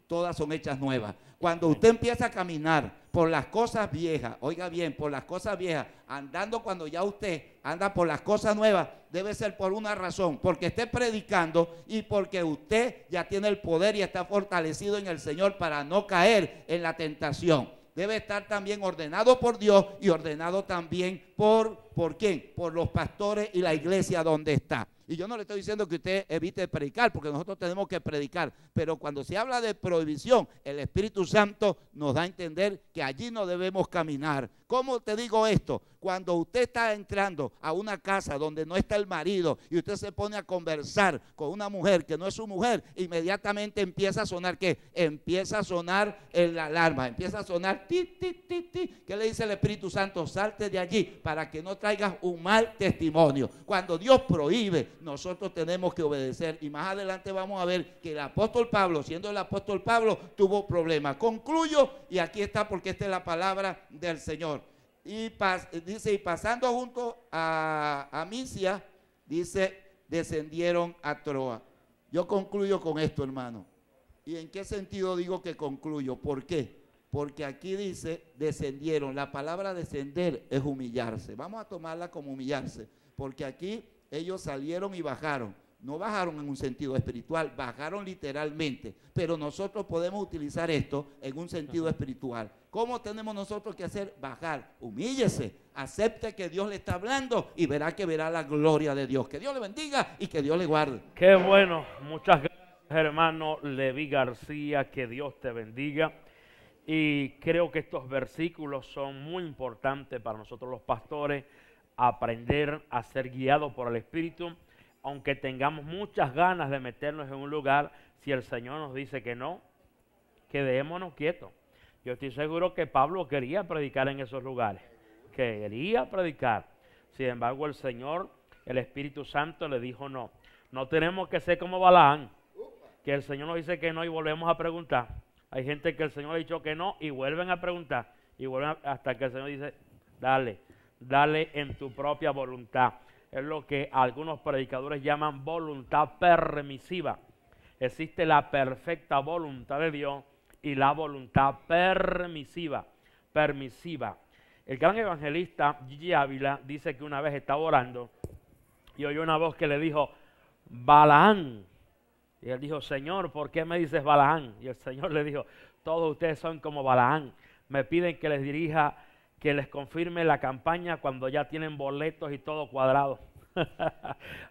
todas son hechas nuevas. Cuando usted empieza a caminar por las cosas viejas, oiga bien, por las cosas viejas, andando cuando ya usted anda por las cosas nuevas, debe ser por una razón, porque esté predicando y porque usted ya tiene el poder y está fortalecido en el Señor para no caer en la tentación. Debe estar también ordenado por Dios y ordenado también por Dios. ¿Por quién? Por los pastores y la iglesia donde está. Y yo no le estoy diciendo que usted evite predicar, porque nosotros tenemos que predicar. Pero cuando se habla de prohibición, el Espíritu Santo nos da a entender que allí no debemos caminar. ¿Cómo te digo esto? Cuando usted está entrando a una casa donde no está el marido y usted se pone a conversar con una mujer que no es su mujer, inmediatamente empieza a sonar ¿qué? Empieza a sonar la alarma, empieza a sonar ti, ti, ti, ti. ¿Qué le dice el Espíritu Santo? Salte de allí para que no traigas un mal testimonio. Cuando Dios prohíbe, nosotros tenemos que obedecer. Y más adelante vamos a ver que el apóstol Pablo, siendo el apóstol Pablo, tuvo problemas. Concluyo, y aquí está porque esta es la palabra del Señor. Y dice, y pasando junto a, a Misia, dice, descendieron a Troa. Yo concluyo con esto, hermano. ¿Y en qué sentido digo que concluyo? ¿Por qué? porque aquí dice descendieron. La palabra descender es humillarse. Vamos a tomarla como humillarse, porque aquí ellos salieron y bajaron. No bajaron en un sentido espiritual, bajaron literalmente. Pero nosotros podemos utilizar esto en un sentido espiritual. ¿Cómo tenemos nosotros que hacer? Bajar. Humíllese. Acepte que Dios le está hablando y verá que verá la gloria de Dios. Que Dios le bendiga y que Dios le guarde. Qué bueno. Muchas gracias, hermano Levi García. Que Dios te bendiga. Y creo que estos versículos son muy importantes para nosotros los pastores, aprender a ser guiados por el Espíritu, aunque tengamos muchas ganas de meternos en un lugar, si el Señor nos dice que no, quedémonos quietos. Yo estoy seguro que Pablo quería predicar en esos lugares, quería predicar. Sin embargo, el Señor, el Espíritu Santo le dijo no. No tenemos que ser como Balaán, que el Señor nos dice que no y volvemos a preguntar. Hay gente que el Señor ha dicho que no y vuelven a preguntar. Y vuelven hasta que el Señor dice, dale, dale en tu propia voluntad. Es lo que algunos predicadores llaman voluntad permisiva. Existe la perfecta voluntad de Dios y la voluntad permisiva. Permisiva. El gran evangelista Gigi Ávila dice que una vez estaba orando y oyó una voz que le dijo, Balaán, y él dijo, Señor, ¿por qué me dices Balaán? Y el Señor le dijo, todos ustedes son como Balaán. Me piden que les dirija, que les confirme la campaña cuando ya tienen boletos y todo cuadrado.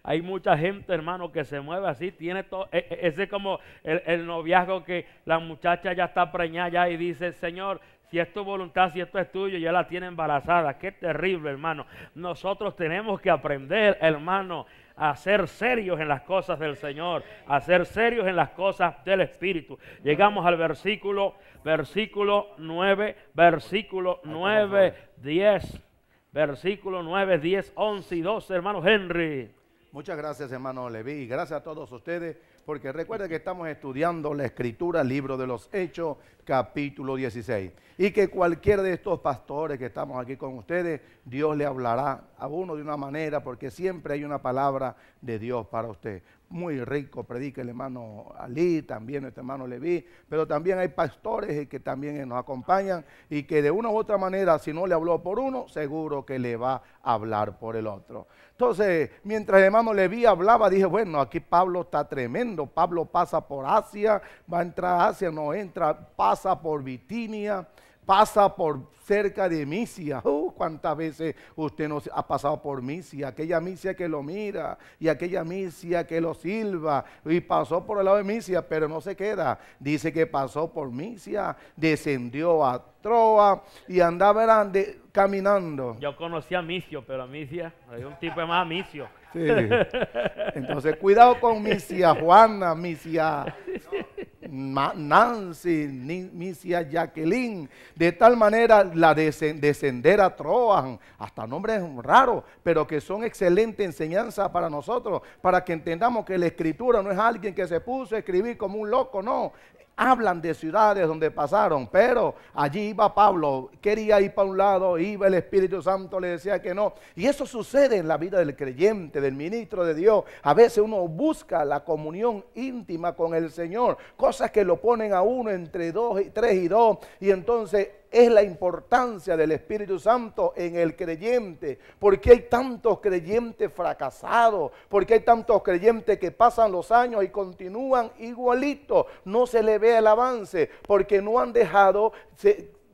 Hay mucha gente, hermano, que se mueve así. Tiene todo. E, e, ese es como el, noviazgo que la muchacha ya está preñada y dice, Señor, si es tu voluntad, si esto es tuyo, ya la tiene embarazada. Qué terrible, hermano. Nosotros tenemos que aprender, hermano, a ser serios en las cosas del Señor, a ser serios en las cosas del Espíritu. Llegamos al versículo, versículo 9, versículo 9, 10, versículo 9, 10, 11 y 12, hermano Henry. Muchas gracias, hermano Levi, y gracias a todos ustedes porque recuerda que estamos estudiando la escritura, libro de los Hechos, capítulo 16. Y que cualquiera de estos pastores que estamos aquí con ustedes, Dios le hablará a uno de una manera, porque siempre hay una palabra de Dios para usted muy rico, predica el hermano Ali, también nuestro hermano Levi, pero también hay pastores que también nos acompañan y que de una u otra manera, si no le habló por uno, seguro que le va a hablar por el otro. Entonces, mientras el hermano Levi hablaba, dije, bueno, aquí Pablo está tremendo, Pablo pasa por Asia, va a entrar a Asia, no entra, pasa por Bitinia, pasa por cerca de misia. Uh, ¿Cuántas veces usted no ha pasado por misia? Aquella misia que lo mira y aquella misia que lo silba y pasó por el lado de misia, pero no se queda. Dice que pasó por misia, descendió a Troa y andaba grande caminando. Yo conocí a Micio, pero a Misia, hay un tipo más Micio. Sí. Entonces, cuidado con Misia Juana, Misia Nancy, Misia Jacqueline, de tal manera la descender a Troan, hasta nombres raros, pero que son excelente enseñanza para nosotros, para que entendamos que la escritura no es alguien que se puso a escribir como un loco, no, hablan de ciudades donde pasaron, pero allí iba Pablo, quería ir para un lado, iba el Espíritu Santo, le decía que no. Y eso sucede en la vida del creyente, del ministro de Dios. A veces uno busca la comunión íntima con el Señor, cosas que lo ponen a uno entre dos y tres y dos, y entonces es la importancia del Espíritu Santo en el creyente. Porque hay tantos creyentes fracasados? Porque hay tantos creyentes que pasan los años y continúan igualitos? No se le ve el avance porque no han dejado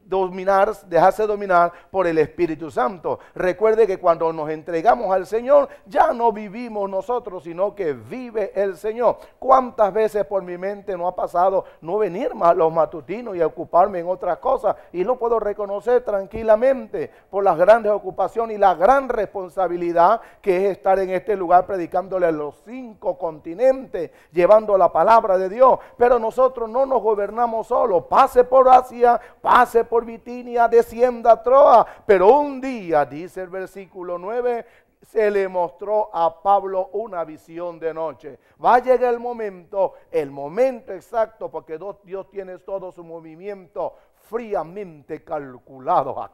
dominar, dejarse dominar por el Espíritu Santo. Recuerde que cuando nos entregamos al Señor, ya no vivimos nosotros, sino que vive el Señor. ¿Cuántas veces por mi mente no ha pasado no venir más los matutinos y ocuparme en otras cosas? Y lo puedo reconocer tranquilamente por las grandes ocupaciones y la gran responsabilidad que es estar en este lugar predicándole a los cinco continentes, llevando la palabra de Dios. Pero nosotros no nos gobernamos solo Pase por Asia, pase por Orbitinia descienda a Troa. Pero un día, dice el versículo 9, se le mostró a Pablo una visión de noche. Va a llegar el momento, el momento exacto, porque Dios tiene todo su movimiento fríamente calculado. Ah,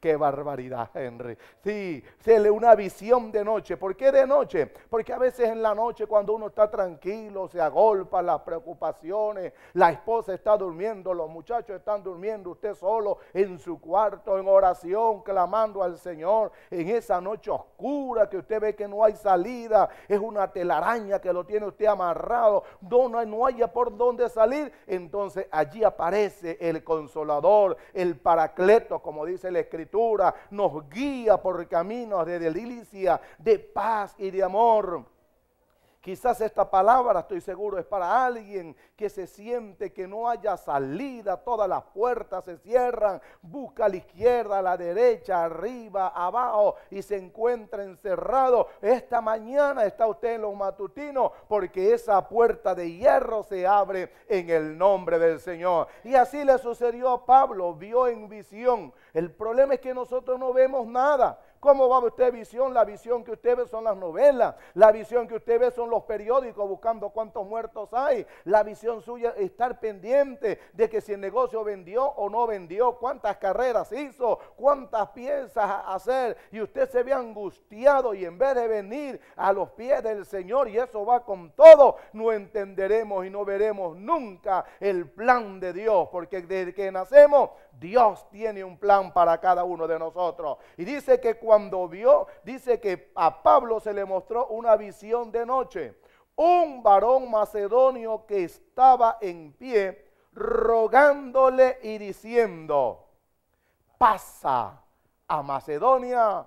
qué, barbaridad, Henry! Sí, se le una visión de noche. ¿Por qué de noche? Porque a veces en la noche cuando uno está tranquilo, se agolpa las preocupaciones, la esposa está durmiendo, los muchachos están durmiendo, usted solo en su cuarto, en oración, clamando al Señor, en esa noche oscura que usted ve que no hay salida, es una telaraña que lo tiene usted amarrado, no, hay haya por dónde salir, entonces allí aparece el consolador el paracleto, como dice la Escritura, nos guía por caminos de delicia, de paz y de amor. Quizás esta palabra, estoy seguro, es para alguien que se siente que no haya salida, todas las puertas se cierran, busca a la izquierda, a la derecha, arriba, abajo y se encuentra encerrado. Esta mañana está usted en los matutinos porque esa puerta de hierro se abre en el nombre del Señor. Y así le sucedió a Pablo, vio en visión. El problema es que nosotros no vemos nada. ¿Cómo va usted visión? La visión que usted ve son las novelas, la visión que usted ve son los periódicos buscando cuántos muertos hay, la visión suya es estar pendiente de que si el negocio vendió o no vendió, cuántas carreras hizo, cuántas piezas hacer, y usted se ve angustiado y en vez de venir a los pies del Señor, y eso va con todo, no entenderemos y no veremos nunca el plan de Dios, porque desde que nacemos Dios tiene un plan para cada uno de nosotros. Y dice que cuando vio, dice que a Pablo se le mostró una visión de noche. Un varón macedonio que estaba en pie rogándole y diciendo, pasa a Macedonia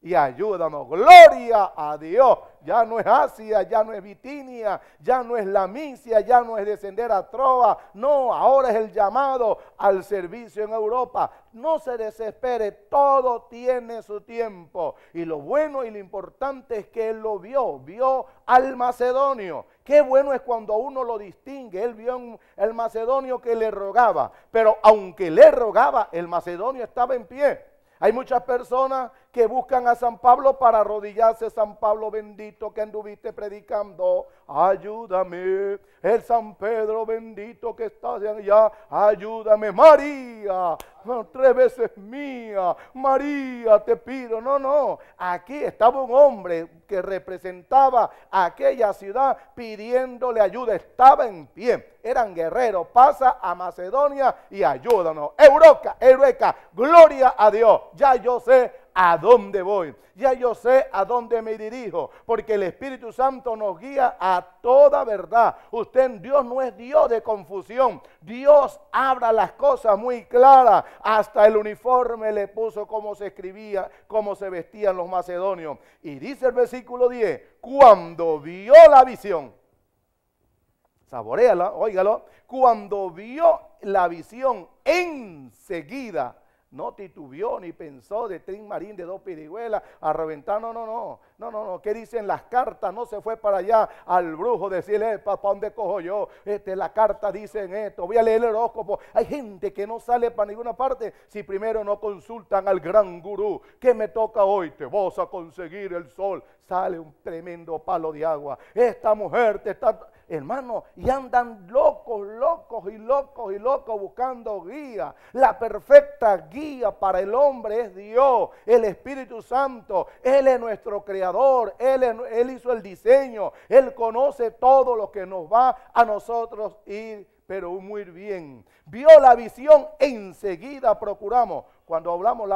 y ayúdanos. Gloria a Dios. Ya no es Asia, ya no es Bitinia, ya no es la Misia, ya no es descender a Troa. No, ahora es el llamado al servicio en Europa. No se desespere, todo tiene su tiempo. Y lo bueno y lo importante es que él lo vio, vio al macedonio. Qué bueno es cuando uno lo distingue. Él vio al macedonio que le rogaba. Pero aunque le rogaba, el macedonio estaba en pie. Hay muchas personas que buscan a San Pablo para arrodillarse. San Pablo bendito que anduviste predicando, ayúdame. El San Pedro bendito que está allá, ayúdame. María, tres veces mía, María, te pido. No, no, aquí estaba un hombre que representaba aquella ciudad pidiéndole ayuda. Estaba en pie, eran guerreros. Pasa a Macedonia y ayúdanos. Europa, Eureka, gloria a Dios. Ya yo sé a dónde voy, ya yo sé a dónde me dirijo, porque el Espíritu Santo nos guía a toda verdad. Usted, Dios no es Dios de confusión, Dios abra las cosas muy claras, hasta el uniforme le puso cómo se escribía, cómo se vestían los macedonios. Y dice el versículo 10, cuando vio la visión, saboreala, óigalo, cuando vio la visión enseguida, no titubió ni pensó de Trin Marín de dos pirigüelas a reventar. No, no, no, no, no, no. ¿Qué dicen las cartas? No se fue para allá al brujo decirle, eh, papá, ¿dónde cojo yo? Este, la carta dicen esto. Voy a leer el horóscopo. Hay gente que no sale para ninguna parte si primero no consultan al gran gurú. ¿Qué me toca hoy? Te vas a conseguir el sol sale un tremendo palo de agua. Esta mujer te está... Hermano, y andan locos, locos y locos y locos buscando guía. La perfecta guía para el hombre es Dios, el Espíritu Santo. Él es nuestro creador, Él, él hizo el diseño, Él conoce todo lo que nos va a nosotros ir, pero muy bien. Vio la visión, enseguida procuramos cuando hablamos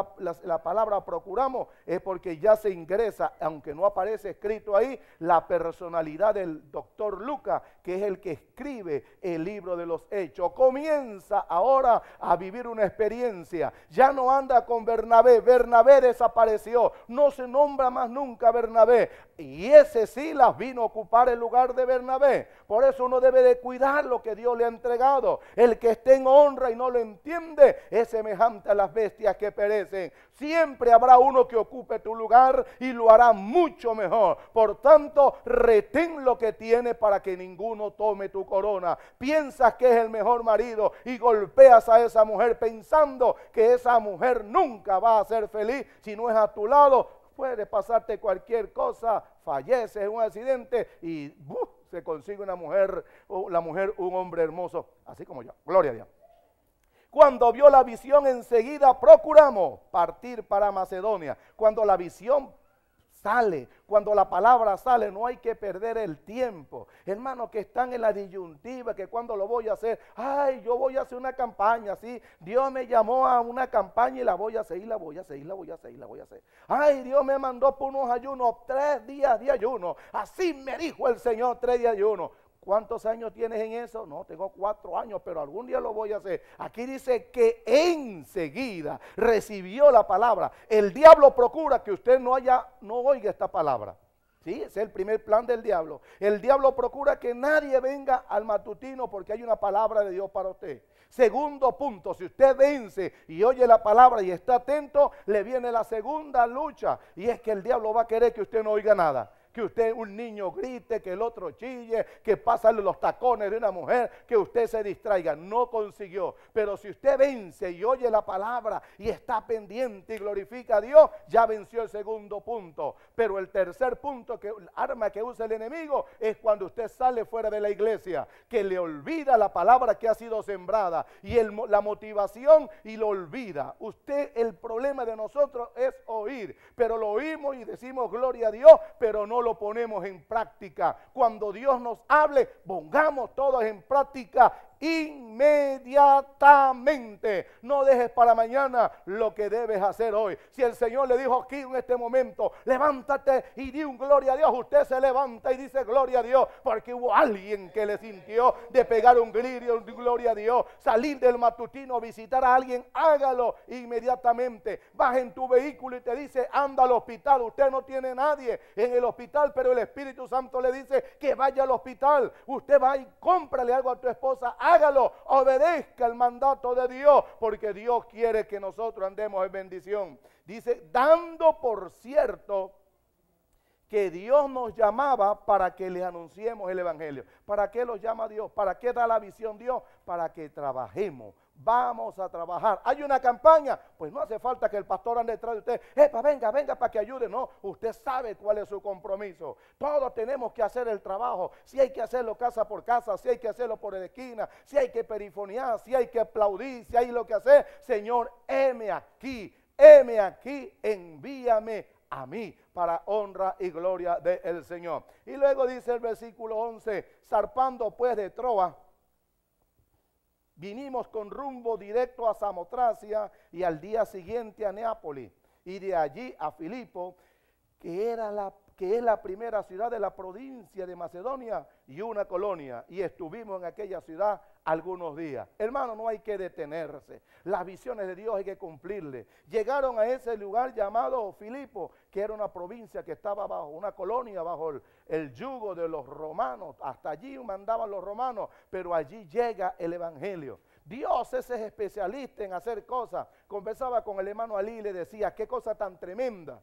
la, palabra procuramos es porque ya se ingresa, aunque no aparece escrito ahí, la personalidad del doctor Lucas, que es el que escribe el libro de los hechos. Comienza ahora a vivir una experiencia. Ya no anda con Bernabé. Bernabé desapareció. No se nombra más nunca Bernabé. Y ese sí las vino a ocupar el lugar de Bernabé. Por eso uno debe de cuidar lo que Dios le ha entregado. El que esté en honra y no lo entiende es semejante a las bestias que perecen siempre habrá uno que ocupe tu lugar y lo hará mucho mejor. Por tanto, retén lo que tienes para que ninguno tome tu corona. Piensas que es el mejor marido y golpeas a esa mujer pensando que esa mujer nunca va a ser feliz si no es a tu lado. Puede pasarte cualquier cosa, falleces en un accidente y se consigue una mujer, o la mujer un hombre hermoso, así como yo. Gloria a Dios. Cuando vio la visión, enseguida procuramos partir para Macedonia. Cuando la visión sale, cuando la palabra sale, no hay que perder el tiempo. Hermanos que están en la disyuntiva, que cuando lo voy a hacer, ay, yo voy a hacer una campaña, sí, Dios me llamó a una campaña y la voy a seguir, la voy a seguir, la voy a seguir, la voy a hacer. Ay, Dios me mandó por unos ayunos, tres días de ayuno, así me dijo el Señor, tres días de ayuno. ¿Cuántos años tienes en eso? No, tengo cuatro años, pero algún día lo voy a hacer. Aquí dice que enseguida recibió la palabra. El diablo procura que usted no haya, no oiga esta palabra. Sí, es el primer plan del diablo. El diablo procura que nadie venga al matutino porque hay una palabra de Dios para usted. Segundo punto, si usted vence y oye la palabra y está atento, le viene la segunda lucha. Y es que el diablo va a querer que usted no oiga nada que usted, un niño grite, que el otro chille, que pasan los tacones de una mujer, que usted se distraiga. No consiguió. Pero si usted vence y oye la palabra y está pendiente y glorifica a Dios, ya venció el segundo punto. Pero el tercer punto, que el arma que usa el enemigo, es cuando usted sale fuera de la iglesia, que le olvida la palabra que ha sido sembrada y el, la motivación y lo olvida. Usted, el problema de nosotros es oír, pero lo oímos y decimos gloria a Dios, pero no lo ponemos en práctica. Cuando Dios nos hable, pongamos todos en práctica inmediatamente. No dejes para mañana lo que debes hacer hoy. Si el Señor le dijo aquí en este momento, levántate y di un gloria a Dios, usted se levanta y dice gloria a Dios, porque hubo alguien que le sintió de pegar un glirio... gloria a Dios, salir del matutino, visitar a alguien, hágalo inmediatamente. Baja en tu vehículo y te dice, anda al hospital, usted no tiene nadie en el hospital, pero el Espíritu Santo le dice que vaya al hospital, usted va y cómprale algo a tu esposa, hágalo, obedezca el mandato de Dios, porque Dios quiere que nosotros andemos en bendición. Dice, dando por cierto que Dios nos llamaba para que le anunciemos el Evangelio. ¿Para qué los llama Dios? ¿Para qué da la visión Dios? Para que trabajemos vamos a trabajar. Hay una campaña, pues no hace falta que el pastor ande detrás de usted. Epa, venga, venga para que ayude. No, usted sabe cuál es su compromiso. Todos tenemos que hacer el trabajo. Si hay que hacerlo casa por casa, si hay que hacerlo por la esquina, si hay que perifonear, si hay que aplaudir, si hay lo que hacer. Señor, heme aquí, heme aquí, envíame a mí para honra y gloria del Señor. Y luego dice el versículo 11, zarpando pues de Troa Vinimos con rumbo directo a Samotracia y al día siguiente a Neápolis y de allí a Filipo, que era la que es la primera ciudad de la provincia de Macedonia y una colonia. Y estuvimos en aquella ciudad algunos días. Hermano, no hay que detenerse. Las visiones de Dios hay que cumplirle. Llegaron a ese lugar llamado Filipo, que era una provincia que estaba bajo una colonia, bajo el, yugo de los romanos. Hasta allí mandaban los romanos, pero allí llega el Evangelio. Dios ese es especialista en hacer cosas. Conversaba con el hermano Ali y le decía, qué cosa tan tremenda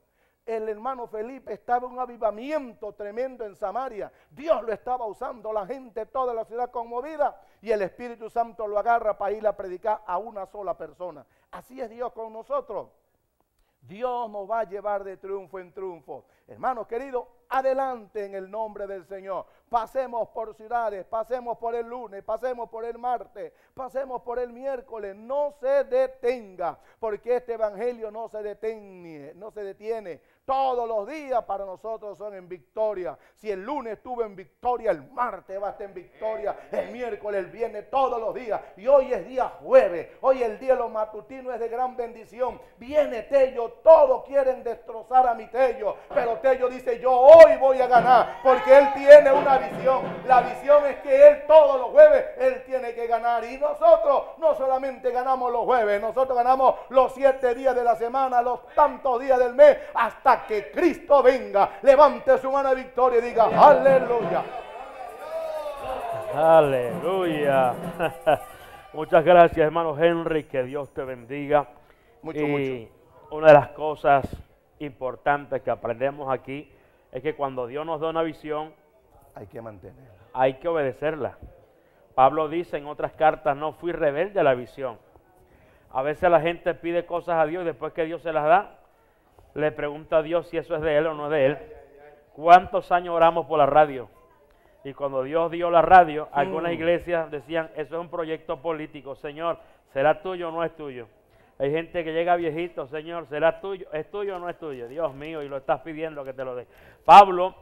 el hermano Felipe estaba en un avivamiento tremendo en Samaria. Dios lo estaba usando, la gente, toda la ciudad conmovida. Y el Espíritu Santo lo agarra para ir a predicar a una sola persona. Así es Dios con nosotros. Dios nos va a llevar de triunfo en triunfo. Hermanos queridos, adelante en el nombre del Señor pasemos por ciudades, pasemos por el lunes, pasemos por el martes, pasemos por el miércoles, no se detenga, porque este evangelio no se detiene, no se detiene. Todos los días para nosotros son en victoria. Si el lunes Estuvo en victoria, el martes va a estar en victoria, el miércoles, Viene todos los días. Y hoy es día jueves, hoy el día de los matutinos es de gran bendición. Viene Tello, todos quieren destrozar a mi Tello, pero Tello dice, yo hoy voy a ganar, porque él tiene una visión. La visión es que Él todos los jueves, Él tiene que ganar. Y nosotros no solamente ganamos los jueves, nosotros ganamos los siete días de la semana, los tantos días del mes, hasta que Cristo venga, levante su mano de victoria y diga, aleluya. Aleluya. Muchas gracias, hermano Henry. Que Dios te bendiga. Mucho, y Una de las cosas importantes que aprendemos aquí es que cuando Dios nos da una visión, hay que mantenerla. Hay que obedecerla. Pablo dice en otras cartas, no fui rebelde a la visión. A veces la gente pide cosas a Dios y después que Dios se las da, le pregunta a Dios si eso es de Él o no es de Él. ¿Cuántos años oramos por la radio? Y cuando Dios dio la radio, algunas mm. iglesias decían, eso es un proyecto político, Señor, ¿será tuyo o no es tuyo? Hay gente que llega viejito, Señor, ¿será tuyo? ¿Es tuyo o no es tuyo? Dios mío, y lo estás pidiendo que te lo dé. Pablo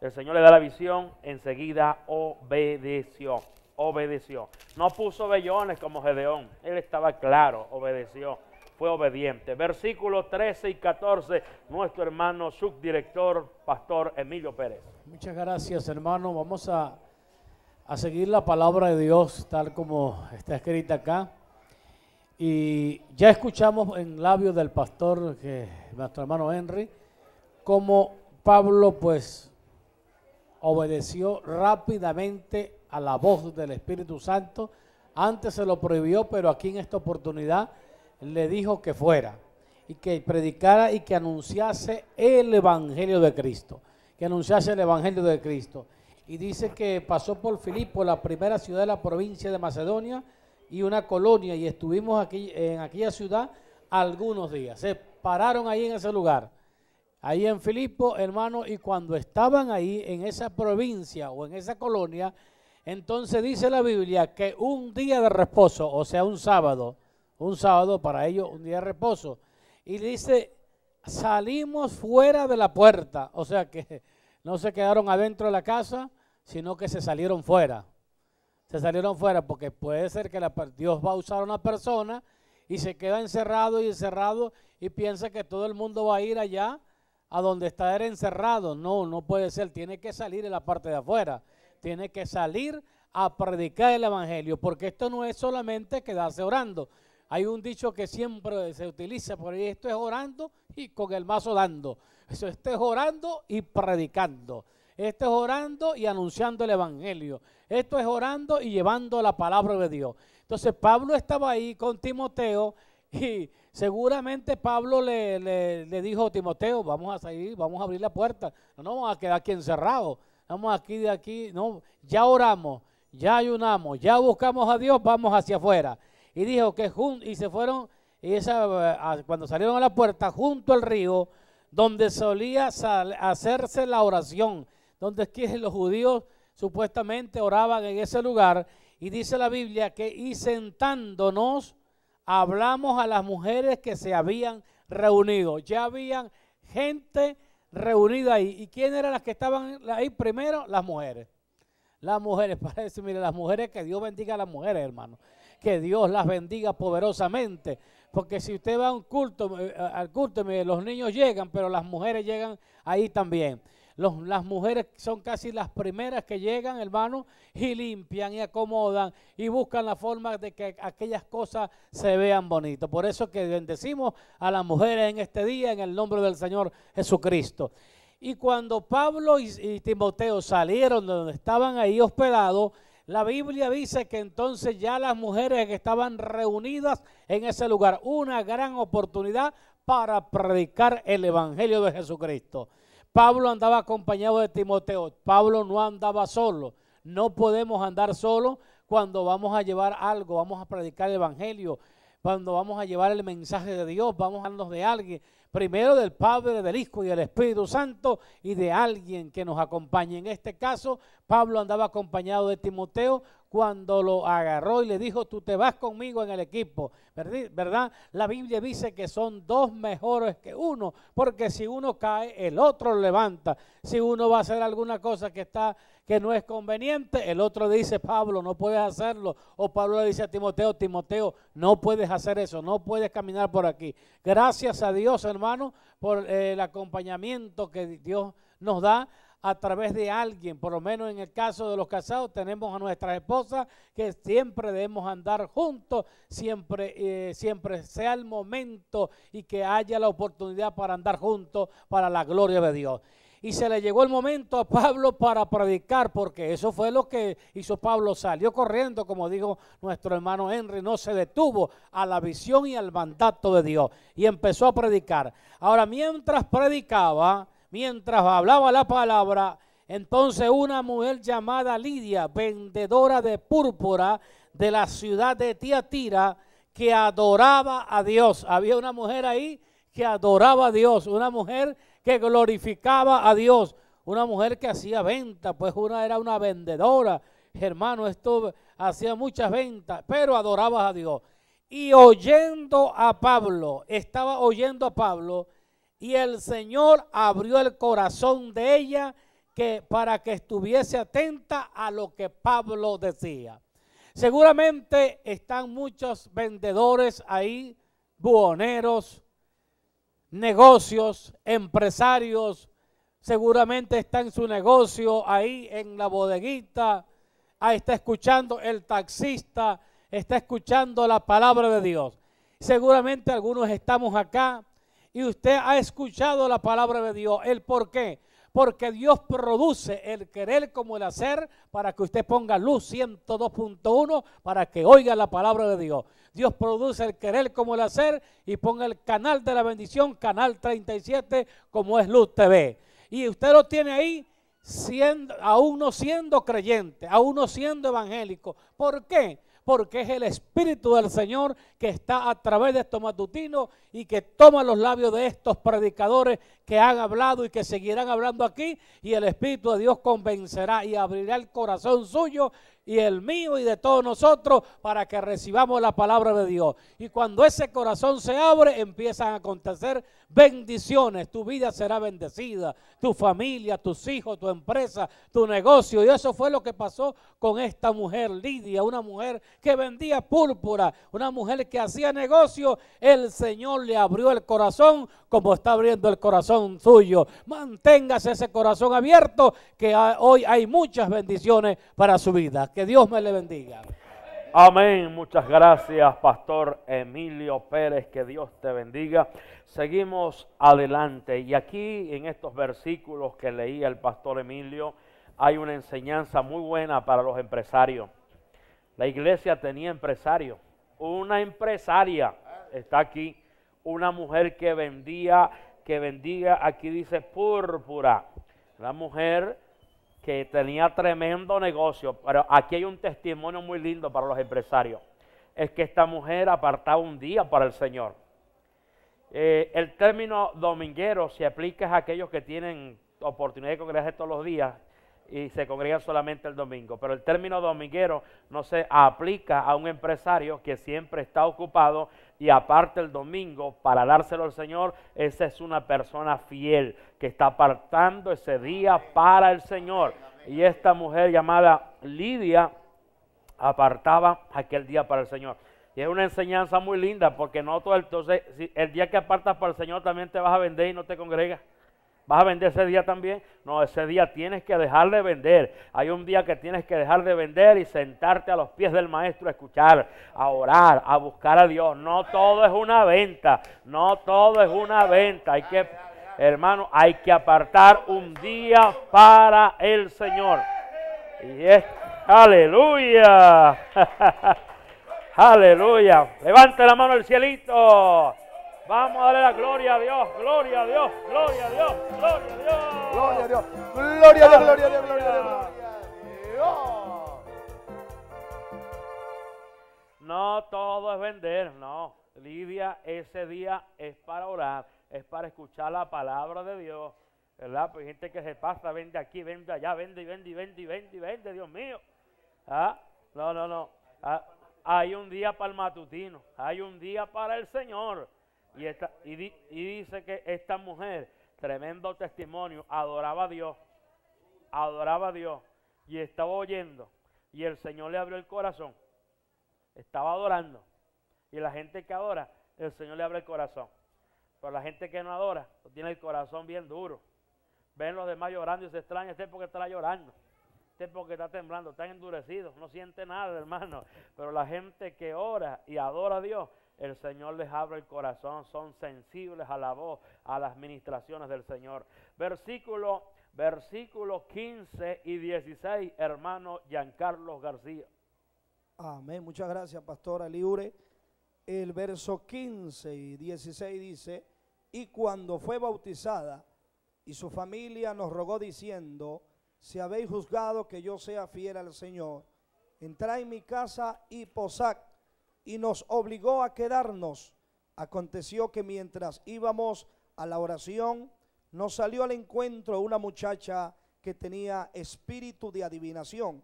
el Señor le da la visión, enseguida obedeció, obedeció. No puso vellones como Gedeón, él estaba claro, obedeció, fue obediente. Versículos 13 y 14, nuestro hermano subdirector, pastor Emilio Pérez. Muchas gracias, hermano. Vamos a, seguir la palabra de Dios tal como está escrita acá. Y ya escuchamos en labios del pastor, que, nuestro hermano Henry, como Pablo pues obedeció rápidamente a la voz del Espíritu Santo. Antes se lo prohibió, pero aquí en esta oportunidad le dijo que fuera y que predicara y que anunciase el Evangelio de Cristo. Que anunciase el Evangelio de Cristo. Y dice que pasó por Filipo, la primera ciudad de la provincia de Macedonia y una colonia, y estuvimos aquí en aquella ciudad algunos días. Se pararon ahí en ese lugar ahí en Filipo, hermano, y cuando estaban ahí en esa provincia o en esa colonia, entonces dice la Biblia que un día de reposo, o sea, un sábado, un sábado para ellos, un día de reposo, y dice, salimos fuera de la puerta, o sea que no se quedaron adentro de la casa, sino que se salieron fuera. Se salieron fuera porque puede ser que la, Dios va a usar a una persona y se queda encerrado y encerrado y piensa que todo el mundo va a ir allá a donde está él encerrado. No, no puede ser. Tiene que salir en la parte de afuera. Tiene que salir a predicar el Evangelio, porque esto no es solamente quedarse orando. Hay un dicho que siempre se utiliza por ahí, esto es orando y con el mazo dando. esto es orando y predicando. Esto es orando y anunciando el Evangelio. Esto es orando y llevando la palabra de Dios. Entonces Pablo estaba ahí con Timoteo y Seguramente Pablo le, dijo a Timoteo, vamos a salir, vamos a abrir la puerta, no nos vamos a quedar aquí encerrados, vamos aquí de aquí, no, ya oramos, ya ayunamos, ya buscamos a Dios, vamos hacia afuera. Y dijo que y se fueron, y esa, eh, cuando salieron a la puerta, junto al río, donde solía hacerse la oración, donde que los judíos supuestamente oraban en ese lugar, y dice la Biblia que y sentándonos, hablamos a las mujeres que se habían reunido. Ya habían gente reunida ahí. ¿Y quién eran las que estaban ahí primero? Las mujeres. Las mujeres, para parece, mire, las mujeres, que Dios bendiga a las mujeres, hermano. Que Dios las bendiga poderosamente. Porque si usted va a un culto, eh, al culto, los niños llegan, pero las mujeres llegan ahí también las mujeres son casi las primeras que llegan, hermano, y limpian y acomodan y buscan la forma de que aquellas cosas se vean bonitas. Por eso que bendecimos a las mujeres en este día en el nombre del Señor Jesucristo. Y cuando Pablo y, Timoteo salieron de donde estaban ahí hospedados, la Biblia dice que entonces ya las mujeres estaban reunidas en ese lugar, una gran oportunidad para predicar el Evangelio de Jesucristo. Pablo andaba acompañado de Timoteo. Pablo no andaba solo. No podemos andar solo cuando vamos a llevar algo, vamos a predicar el Evangelio, cuando vamos a llevar el mensaje de Dios, vamos a hablarnos de alguien, primero del Padre, del Hijo y del Espíritu Santo y de alguien que nos acompañe. En este caso, Pablo andaba acompañado de Timoteo cuando lo agarró y le dijo, tú te vas conmigo en el equipo, ¿verdad? La Biblia dice que son dos mejores que uno, porque si uno cae, el otro levanta. Si uno va a hacer alguna cosa que está que no es conveniente, el otro dice, Pablo, no puedes hacerlo. O Pablo le dice a Timoteo, Timoteo, no puedes hacer eso, no puedes caminar por aquí. Gracias a Dios, hermano hermano, por eh, el acompañamiento que Dios nos da a través de alguien. Por lo menos en el caso de los casados tenemos a nuestra esposa que siempre debemos andar juntos, siempre, eh, siempre sea el momento y que haya la oportunidad para andar juntos para la gloria de Dios y se le llegó el momento a Pablo para predicar, porque eso fue lo que hizo Pablo. Salió corriendo, como dijo nuestro hermano Henry, no se detuvo a la visión y al mandato de Dios y empezó a predicar. Ahora, mientras predicaba, mientras hablaba la palabra, entonces una mujer llamada Lidia, vendedora de púrpura de la ciudad de Tiatira, que adoraba a Dios. Había una mujer ahí que adoraba a Dios, una mujer que glorificaba a Dios, una mujer que hacía venta, pues una era una vendedora, hermano, esto hacía muchas ventas, pero adoraba a Dios. Y oyendo a Pablo, estaba oyendo a Pablo, y el Señor abrió el corazón de ella que, para que estuviese atenta a lo que Pablo decía. Seguramente están muchos vendedores ahí, buhoneros, negocios, empresarios, seguramente está en su negocio ahí en la bodeguita, ahí está escuchando el taxista, está escuchando la palabra de Dios. Seguramente algunos estamos acá y usted ha escuchado la palabra de Dios. ¿El por qué? porque Dios produce el querer como el hacer para que usted ponga luz 102.1 para que oiga la palabra de Dios. Dios produce el querer como el hacer y ponga el canal de la bendición, canal 37, como es Luz TV. Y usted lo tiene ahí siendo, aún no siendo creyente, aún no siendo evangélico. ¿Por qué? porque es el Espíritu del Señor que está a través de estos matutinos y que toma los labios de estos predicadores que han hablado y que seguirán hablando aquí, y el Espíritu de Dios convencerá y abrirá el corazón suyo y el mío y de todos nosotros para que recibamos la palabra de Dios. Y cuando ese corazón se abre, empiezan a acontecer bendiciones. Tu vida será bendecida, tu familia, tus hijos, tu empresa, tu negocio. Y eso fue lo que pasó con esta mujer, Lidia, una mujer que vendía púrpura, una mujer que hacía negocio. El Señor le abrió el corazón como está abriendo el corazón suyo. Manténgase ese corazón abierto que hoy hay muchas bendiciones para su vida. Que Dios me le bendiga. Amén. Muchas gracias, Pastor Emilio Pérez. Que Dios te bendiga. Seguimos adelante. Y aquí en estos versículos que leía el Pastor Emilio, hay una enseñanza muy buena para los empresarios. La iglesia tenía empresarios. Una empresaria está aquí. Una mujer que vendía, que vendía, aquí dice púrpura. La mujer que tenía tremendo negocio, pero aquí hay un testimonio muy lindo para los empresarios. Es que esta mujer apartaba un día para el Señor. Eh, el término dominguero se aplica a aquellos que tienen oportunidad de congregarse todos los días y se congregan solamente el domingo. Pero el término dominguero no se aplica a un empresario que siempre está ocupado y aparte el domingo para dárselo al Señor, esa es una persona fiel que está apartando ese día para el Señor. Y esta mujer llamada Lidia apartaba aquel día para el Señor. Y es una enseñanza muy linda porque no todo el, entonces, el día que apartas para el Señor también te vas a vender y no te congregas. ¿Vas a vender ese día también? No, ese día tienes que dejar de vender. Hay un día que tienes que dejar de vender y sentarte a los pies del maestro a escuchar, a orar, a buscar a Dios. No todo es una venta, no todo es una venta. Hay que, hermano, hay que apartar un día para el Señor. Y es, aleluya, aleluya. Levante la mano al cielito. Vamos a darle la gloria a Dios, gloria a Dios, gloria a Dios, gloria a Dios. Gloria a Dios, gloria a Dios, gloria a Dios, gloria a Dios. No todo es vender, no. Lidia, ese día es para orar, es para escuchar la palabra de Dios. ¿Verdad? Pues hay gente que se pasa, vende aquí, vende allá, vende y vende y vende y vende y vende, Dios mío. ¿Ah? No, no, no. Ah, hay un día para el matutino, hay un día para el Señor. Y, dice que esta mujer, tremendo testimonio, adoraba a Dios, adoraba a Dios y estaba oyendo. Y el Señor le abrió el corazón, estaba adorando. Y la gente que adora, el Señor le abre el corazón. Pero la gente que no adora, pues tiene el corazón bien duro. Ven los demás llorando y se extraña, este porque está llorando, este porque está temblando, están endurecido, no siente nada, hermano. Pero la gente que ora y adora a Dios, el Señor les abre el corazón, son sensibles a la voz, a las ministraciones del Señor. Versículo, versículo 15 y 16, hermano Giancarlo García. Amén, muchas gracias, pastora Liure. El verso 15 y 16 dice, y cuando fue bautizada y su familia nos rogó diciendo, si habéis juzgado que yo sea fiel al Señor, entra en mi casa y posad y nos obligó a quedarnos. Aconteció que mientras íbamos a la oración, nos salió al encuentro una muchacha que tenía espíritu de adivinación,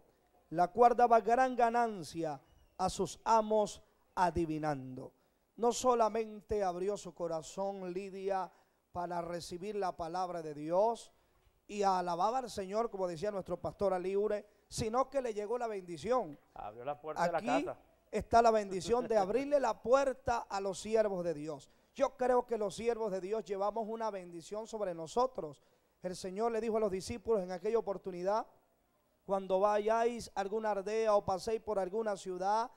la cual daba gran ganancia a sus amos adivinando. No solamente abrió su corazón Lidia para recibir la palabra de Dios y alababa al Señor, como decía nuestro pastor Aliure, sino que le llegó la bendición. Abrió la puerta de la casa está la bendición de abrirle la puerta a los siervos de Dios. Yo creo que los siervos de Dios llevamos una bendición sobre nosotros. El Señor le dijo a los discípulos en aquella oportunidad, cuando vayáis a alguna aldea o paséis por alguna ciudad,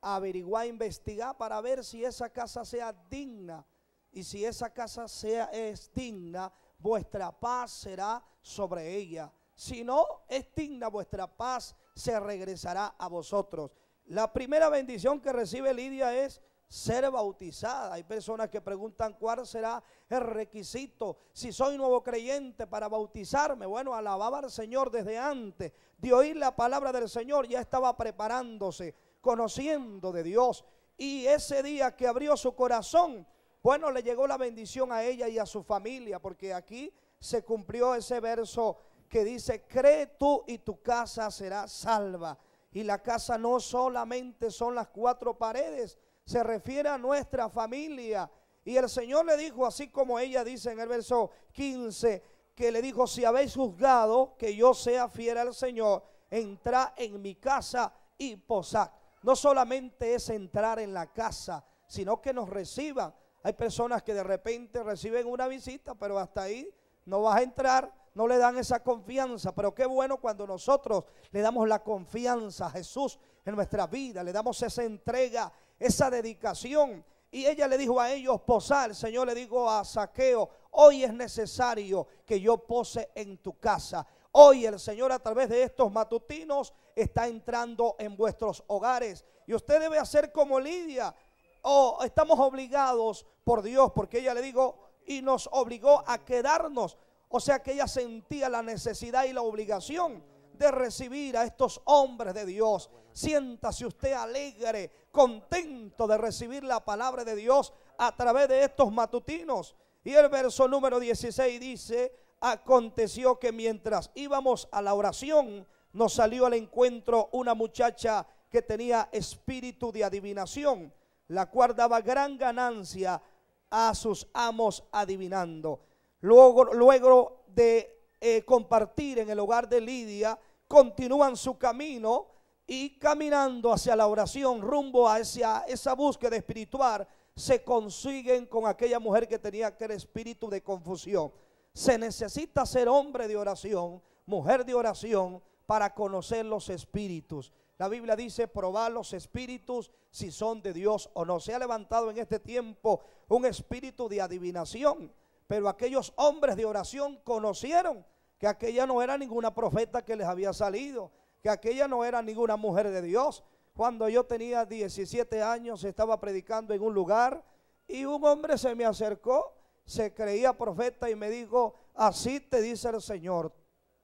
averiguá, investiga para ver si esa casa sea digna. Y si esa casa sea, es digna, vuestra paz será sobre ella. Si no es digna, vuestra paz se regresará a vosotros. La primera bendición que recibe Lidia es ser bautizada. Hay personas que preguntan cuál será el requisito si soy nuevo creyente para bautizarme. Bueno, alababa al Señor desde antes de oír la palabra del Señor, ya estaba preparándose, conociendo de Dios. Y ese día que abrió su corazón, bueno, le llegó la bendición a ella y a su familia, porque aquí se cumplió ese verso que dice, cree tú y tu casa será salva. Y la casa no solamente son las cuatro paredes, se refiere a nuestra familia. Y el Señor le dijo, así como ella dice en el verso 15, que le dijo, si habéis juzgado que yo sea fiel al Señor, entra en mi casa y posad. No solamente es entrar en la casa, sino que nos reciban. Hay personas que de repente reciben una visita, pero hasta ahí no vas a entrar no le dan esa confianza, pero qué bueno cuando nosotros le damos la confianza a Jesús en nuestra vida, le damos esa entrega, esa dedicación. Y ella le dijo a ellos, posar, el Señor le dijo a Saqueo, hoy es necesario que yo pose en tu casa. Hoy el Señor a través de estos matutinos está entrando en vuestros hogares. Y usted debe hacer como Lidia. Oh, estamos obligados por Dios, porque ella le dijo, y nos obligó a quedarnos o sea que ella sentía la necesidad y la obligación de recibir a estos hombres de Dios. Siéntase usted alegre, contento de recibir la palabra de Dios a través de estos matutinos. Y el verso número 16 dice, aconteció que mientras íbamos a la oración, nos salió al encuentro una muchacha que tenía espíritu de adivinación, la cual daba gran ganancia a sus amos adivinando luego, de eh, compartir en el hogar de Lidia, continúan su camino y caminando hacia la oración, rumbo a esa búsqueda espiritual, se consiguen con aquella mujer que tenía aquel espíritu de confusión. Se necesita ser hombre de oración, mujer de oración, para conocer los espíritus. La Biblia dice probar los espíritus si son de Dios o no. Se ha levantado en este tiempo un espíritu de adivinación pero aquellos hombres de oración conocieron que aquella no era ninguna profeta que les había salido, que aquella no era ninguna mujer de Dios. Cuando yo tenía 17 años estaba predicando en un lugar y un hombre se me acercó, se creía profeta y me dijo, así te dice el Señor,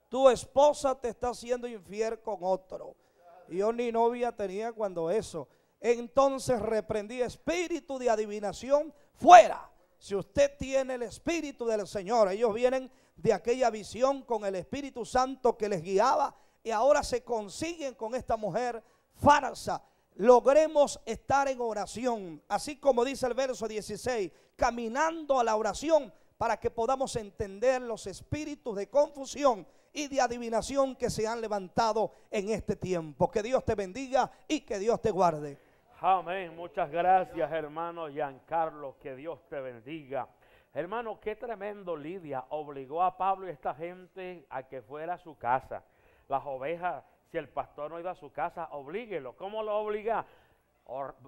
tu esposa te está haciendo infiel con otro. yo ni novia tenía cuando eso. Entonces reprendí espíritu de adivinación fuera si usted tiene el Espíritu del Señor, ellos vienen de aquella visión con el Espíritu Santo que les guiaba y ahora se consiguen con esta mujer farsa. Logremos estar en oración, así como dice el verso 16, caminando a la oración para que podamos entender los espíritus de confusión y de adivinación que se han levantado en este tiempo. Que Dios te bendiga y que Dios te guarde. Amén. Muchas gracias, hermano Giancarlo. Que Dios te bendiga. Hermano, qué tremendo Lidia obligó a Pablo y a esta gente a que fuera a su casa. Las ovejas, si el pastor no iba a su casa, oblíguelo. ¿Cómo lo obliga?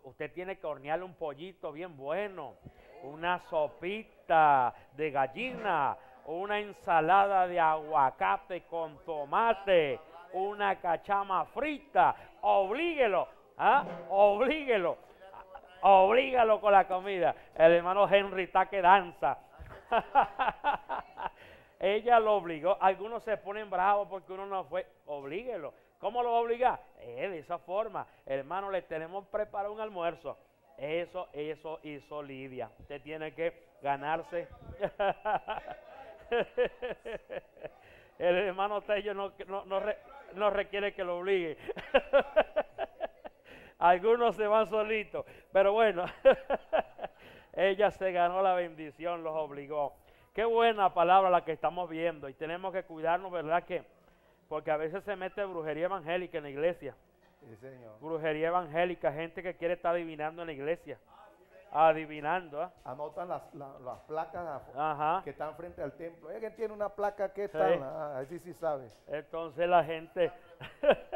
usted tiene que hornearle un pollito bien bueno, una sopita de gallina, una ensalada de aguacate con tomate, una cachama frita. Oblíguelo ¿Ah? Oblíguelo. Oblígalo con la comida. El hermano Henry está que danza. Ella lo obligó. Algunos se ponen bravos porque uno no fue. Oblíguelo. ¿Cómo lo va a obligar? Eh, de esa forma. Hermano, le tenemos preparado un almuerzo. Eso, eso hizo Lidia. Usted tiene que ganarse. El hermano Tello no, no, no, no requiere que lo obligue. Algunos se van solitos, pero bueno, ella se ganó la bendición, los obligó. Qué buena palabra la que estamos viendo y tenemos que cuidarnos, ¿verdad? Que porque a veces se mete brujería evangélica en la iglesia. Sí, señor. Brujería evangélica, gente que quiere estar adivinando en la iglesia. Adivinando. ¿ah? Anotan las, placas que están frente al templo. Es que tiene una placa que está. Sí. Ah, sí sabe. Entonces la gente.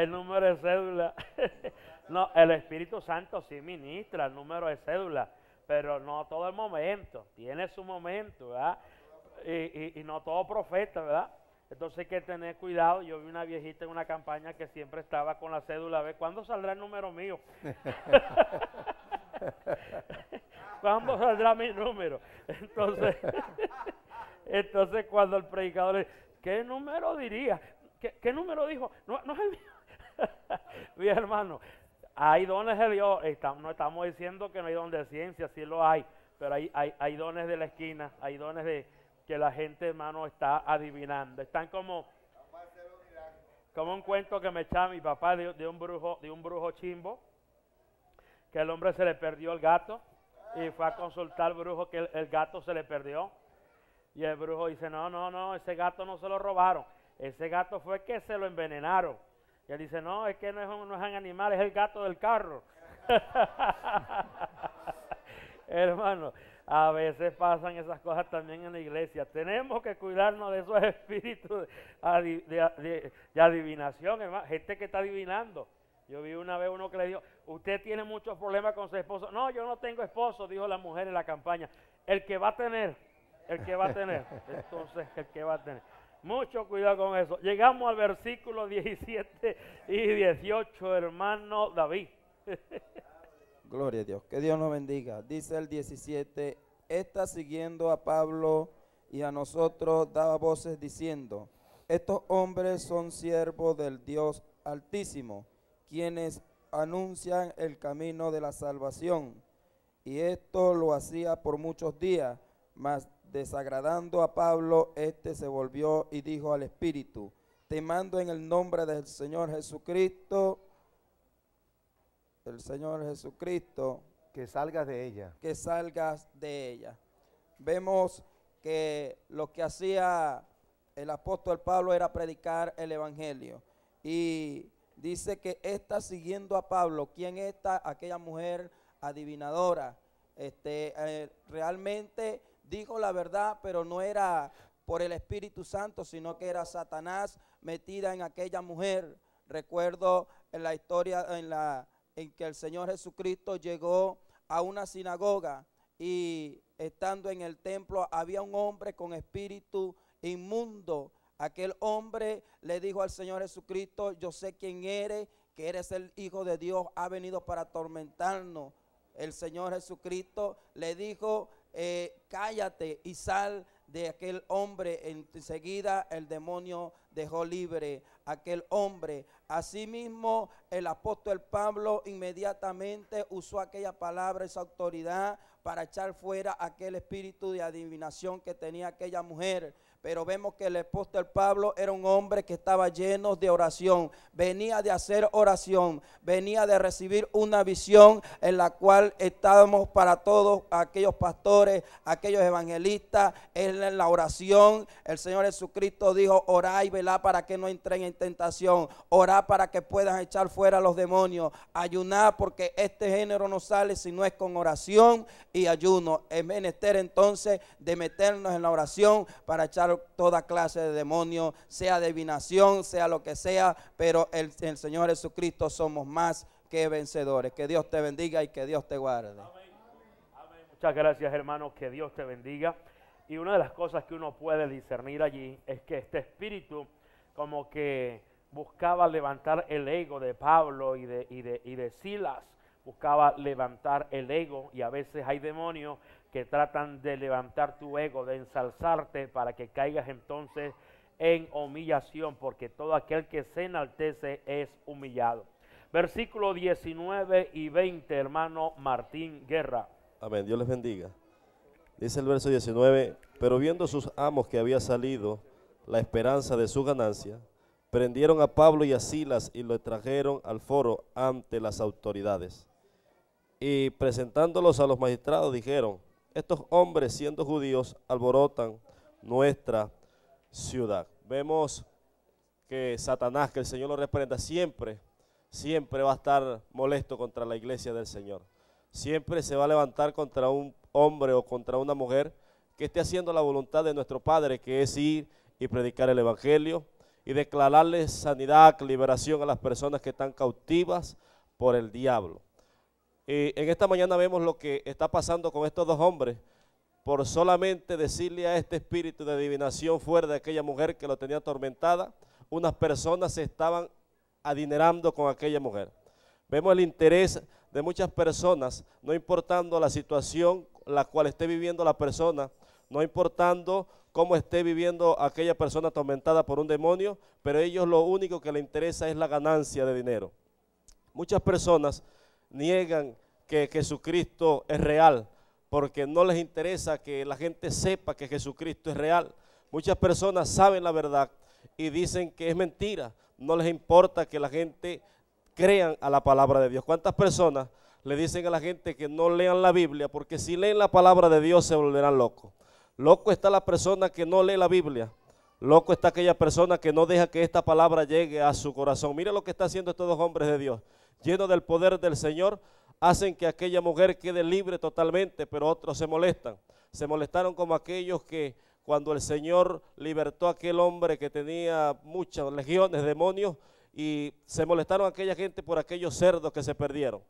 el número de cédula. no, el Espíritu Santo sí ministra el número de cédula, pero no todo el momento. Tiene su momento, ¿verdad? Y, y, no todo profeta, ¿verdad? Entonces hay que tener cuidado. Yo vi una viejita en una campaña que siempre estaba con la cédula. ver, ¿Cuándo saldrá el número mío? ¿Cuándo saldrá mi número? Entonces, entonces cuando el predicador le ¿qué número diría? ¿Qué, número dijo? No, no es el Mi hermano, hay dones de Dios. no estamos diciendo que no hay don de ciencia, si lo hay. Pero hay, hay, dones de la esquina, hay dones de que la gente, hermano, está adivinando. Están como, como un cuento que me echaba mi papá de, un brujo, de un brujo chimbo, que el hombre se le perdió el gato y fue a consultar al brujo que el gato se le perdió. Y el brujo dice, no, no, no, ese gato no se lo robaron. Ese gato fue que se lo envenenaron. Y él dice, no, es que no es un, no es un animal, es el gato del carro. Hermano, a veces pasan esas cosas también en la iglesia. Tenemos que cuidarnos de esos espíritus de, de adivinación, hermano. Gente que está adivinando. Yo vi una vez uno que le dijo, usted tiene muchos problemas con su esposo. No, yo no tengo esposo, dijo la mujer en la campaña. El que va a tener, el que va a tener. Entonces, el que va a tener. Mucho cuidado con eso. Llegamos al versículo 17 y 18, hermano David. Gloria a Dios. Que Dios nos bendiga. Dice el 17, está siguiendo a Pablo y a nosotros daba voces diciendo, estos hombres son siervos del Dios Altísimo, quienes anuncian el camino de la salvación. Y esto lo hacía por muchos días mas desagradando a Pablo, este se volvió y dijo al Espíritu, te mando en el nombre del Señor Jesucristo, el Señor Jesucristo. Que salgas de ella. Que salgas de ella. Vemos que lo que hacía el apóstol Pablo era predicar el Evangelio. Y dice que está siguiendo a Pablo. ¿Quién está? Aquella mujer adivinadora. Este, eh, realmente dijo la verdad, pero no era por el Espíritu Santo, sino que era Satanás metida en aquella mujer. Recuerdo en la historia en, la, en que el Señor Jesucristo llegó a una sinagoga y estando en el templo había un hombre con espíritu inmundo. Aquel hombre le dijo al Señor Jesucristo, yo sé quién eres, que eres el Hijo de Dios, ha venido para atormentarnos. El Señor Jesucristo le dijo, eh, cállate y sal de aquel hombre. Enseguida el demonio dejó libre aquel hombre. Asimismo, el apóstol Pablo inmediatamente usó aquella palabra, esa autoridad, para echar fuera aquel espíritu de adivinación que tenía aquella mujer pero vemos que el apóstol Pablo era un hombre que estaba lleno de oración, venía de hacer oración, venía de recibir una visión en la cual estábamos para todos aquellos pastores, aquellos evangelistas, en la oración, el Señor Jesucristo dijo, orá y velá para que no entren en tentación, orá para que puedan echar fuera los demonios, ayuná porque este género no sale si no es con oración y ayuno, es menester entonces de meternos en la oración para echar toda clase de demonios, sea adivinación, sea lo que sea, pero el, el Señor Jesucristo somos más que vencedores. Que Dios te bendiga y que Dios te guarde. Muchas gracias hermano, que Dios te bendiga. Y una de las cosas que uno puede discernir allí es que este espíritu como que buscaba levantar el ego de Pablo y de, y de, y de Silas, buscaba levantar el ego y a veces hay demonios que tratan de levantar tu ego, de ensalzarte para que caigas entonces en humillación, porque todo aquel que se enaltece es humillado. Versículo 19 y 20, hermano Martín Guerra. Amén, Dios les bendiga. Dice el verso 19, pero viendo sus amos que había salido la esperanza de su ganancia, prendieron a Pablo y a Silas y lo trajeron al foro ante las autoridades. Y presentándolos a los magistrados dijeron, estos hombres, siendo judíos, alborotan nuestra ciudad. Vemos que Satanás, que el Señor lo reprenda, siempre, siempre va a estar molesto contra la iglesia del Señor. Siempre se va a levantar contra un hombre o contra una mujer que esté haciendo la voluntad de nuestro Padre, que es ir y predicar el Evangelio y declararle sanidad, liberación a las personas que están cautivas por el diablo. Y en esta mañana vemos lo que está pasando con estos dos hombres por solamente decirle a este espíritu de adivinación fuera de aquella mujer que lo tenía atormentada, unas personas se estaban adinerando con aquella mujer. Vemos el interés de muchas personas, no importando la situación la cual esté viviendo la persona, no importando cómo esté viviendo aquella persona atormentada por un demonio, pero ellos lo único que les interesa es la ganancia de dinero. Muchas personas niegan que Jesucristo es real, porque no les interesa que la gente sepa que Jesucristo es real. Muchas personas saben la verdad y dicen que es mentira. No les importa que la gente crean a la palabra de Dios. ¿Cuántas personas le dicen a la gente que no lean la Biblia? Porque si leen la palabra de Dios se volverán locos. Loco está la persona que no lee la Biblia. Loco está aquella persona que no deja que esta palabra llegue a su corazón. Mira lo que están haciendo estos dos hombres de Dios lleno del poder del Señor, hacen que aquella mujer quede libre totalmente, pero otros se molestan. Se molestaron como aquellos que cuando el Señor libertó a aquel hombre que tenía muchas legiones, demonios, y se molestaron aquella gente por aquellos cerdos que se perdieron.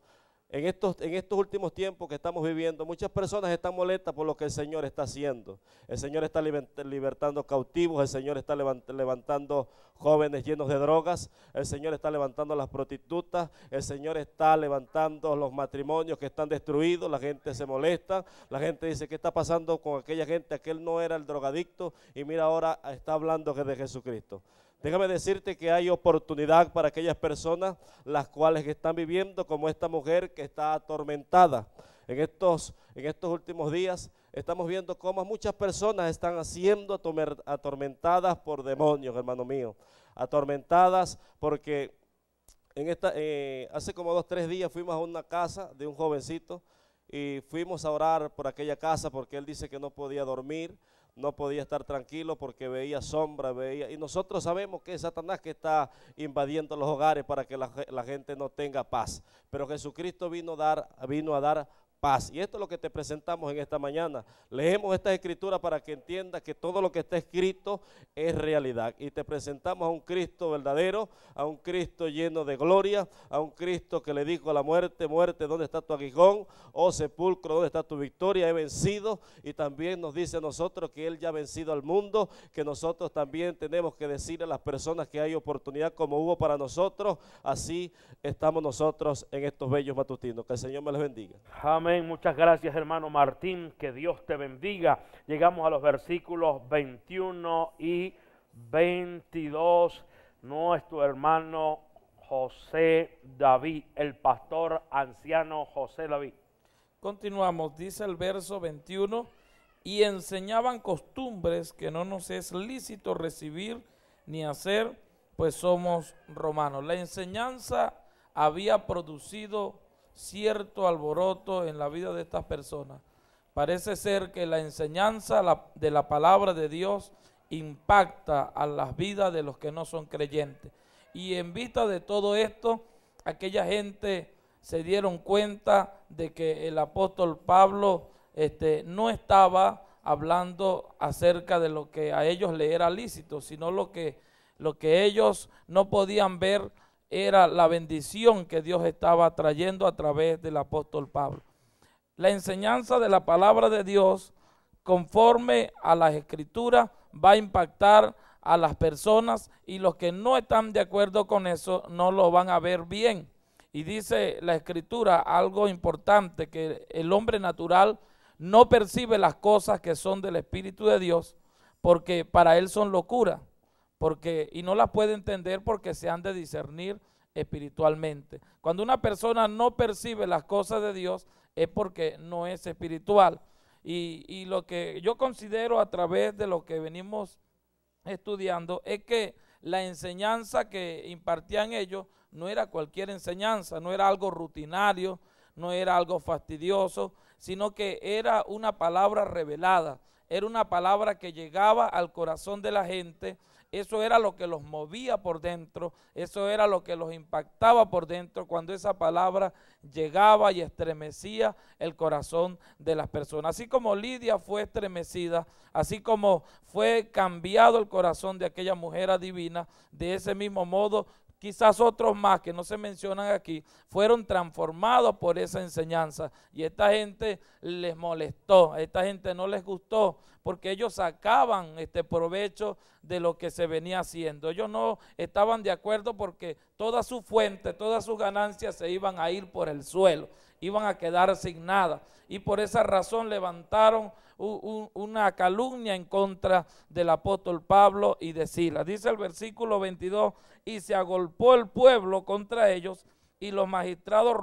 En estos, en estos últimos tiempos que estamos viviendo, muchas personas están molestas por lo que el Señor está haciendo. El Señor está libertando cautivos, el Señor está levantando jóvenes llenos de drogas, el Señor está levantando las prostitutas, el Señor está levantando los matrimonios que están destruidos, la gente se molesta, la gente dice, ¿qué está pasando con aquella gente? Aquel no era el drogadicto y mira ahora está hablando que de Jesucristo. Déjame decirte que hay oportunidad para aquellas personas las cuales están viviendo como esta mujer que está atormentada. En estos, en estos últimos días estamos viendo cómo muchas personas están siendo atormentadas por demonios, hermano mío. Atormentadas porque en esta, eh, hace como dos, tres días fuimos a una casa de un jovencito y fuimos a orar por aquella casa porque él dice que no podía dormir no podía estar tranquilo porque veía sombra, veía... Y nosotros sabemos que es Satanás que está invadiendo los hogares para que la, gente no tenga paz. Pero Jesucristo vino, a dar, vino a dar paz. Y esto es lo que te presentamos en esta mañana. Leemos esta escritura para que entiendas que todo lo que está escrito es realidad. Y te presentamos a un Cristo verdadero, a un Cristo lleno de gloria, a un Cristo que le dijo a la muerte, muerte, ¿dónde está tu aguijón? Oh sepulcro, ¿dónde está tu victoria? He vencido. Y también nos dice a nosotros que Él ya ha vencido al mundo, que nosotros también tenemos que decirle a las personas que hay oportunidad como hubo para nosotros. Así estamos nosotros en estos bellos matutinos. Que el Señor me les bendiga. Amén. Muchas gracias, hermano Martín. Que Dios te bendiga. Llegamos a los versículos 21 y 22. Nuestro hermano José David, el pastor anciano José David. Continuamos, dice el verso 21, y enseñaban costumbres que no nos es lícito recibir ni hacer, pues somos romanos. La enseñanza había producido cierto alboroto en la vida de estas personas. Parece ser que la enseñanza de la palabra de Dios impacta a las vidas de los que no son creyentes. Y en vista de todo esto, aquella gente se dieron cuenta de que el apóstol Pablo este, no estaba hablando acerca de lo que a ellos le era lícito, sino lo que, lo que ellos no podían ver era la bendición que Dios estaba trayendo a través del apóstol Pablo. La enseñanza de la palabra de Dios conforme a las escrituras va a impactar a las personas y los que no están de acuerdo con eso no lo van a ver bien. Y dice la escritura algo importante, que el hombre natural no percibe las cosas que son del Espíritu de Dios porque para él son locura porque, y no las puede entender porque se han de discernir espiritualmente. Cuando una persona no percibe las cosas de Dios es porque no es espiritual. Y, y lo que yo considero a través de lo que venimos estudiando es que la enseñanza que impartían ellos no era cualquier enseñanza, no era algo rutinario, no era algo fastidioso, sino que era una palabra revelada, era una palabra que llegaba al corazón de la gente eso era lo que los movía por dentro, eso era lo que los impactaba por dentro cuando esa palabra llegaba y estremecía el corazón de las personas. Así como Lidia fue estremecida, así como fue cambiado el corazón de aquella mujer adivina, de ese mismo modo quizás otros más que no se mencionan aquí, fueron transformados por esa enseñanza. Y esta gente les molestó, a esta gente no les gustó, porque ellos sacaban este provecho de lo que se venía haciendo. Ellos no estaban de acuerdo porque toda su fuente, todas sus ganancias se iban a ir por el suelo, iban a quedar sin nada. Y por esa razón levantaron una calumnia en contra del apóstol Pablo y de Silas. Dice el versículo 22, y se agolpó el pueblo contra ellos y los magistrados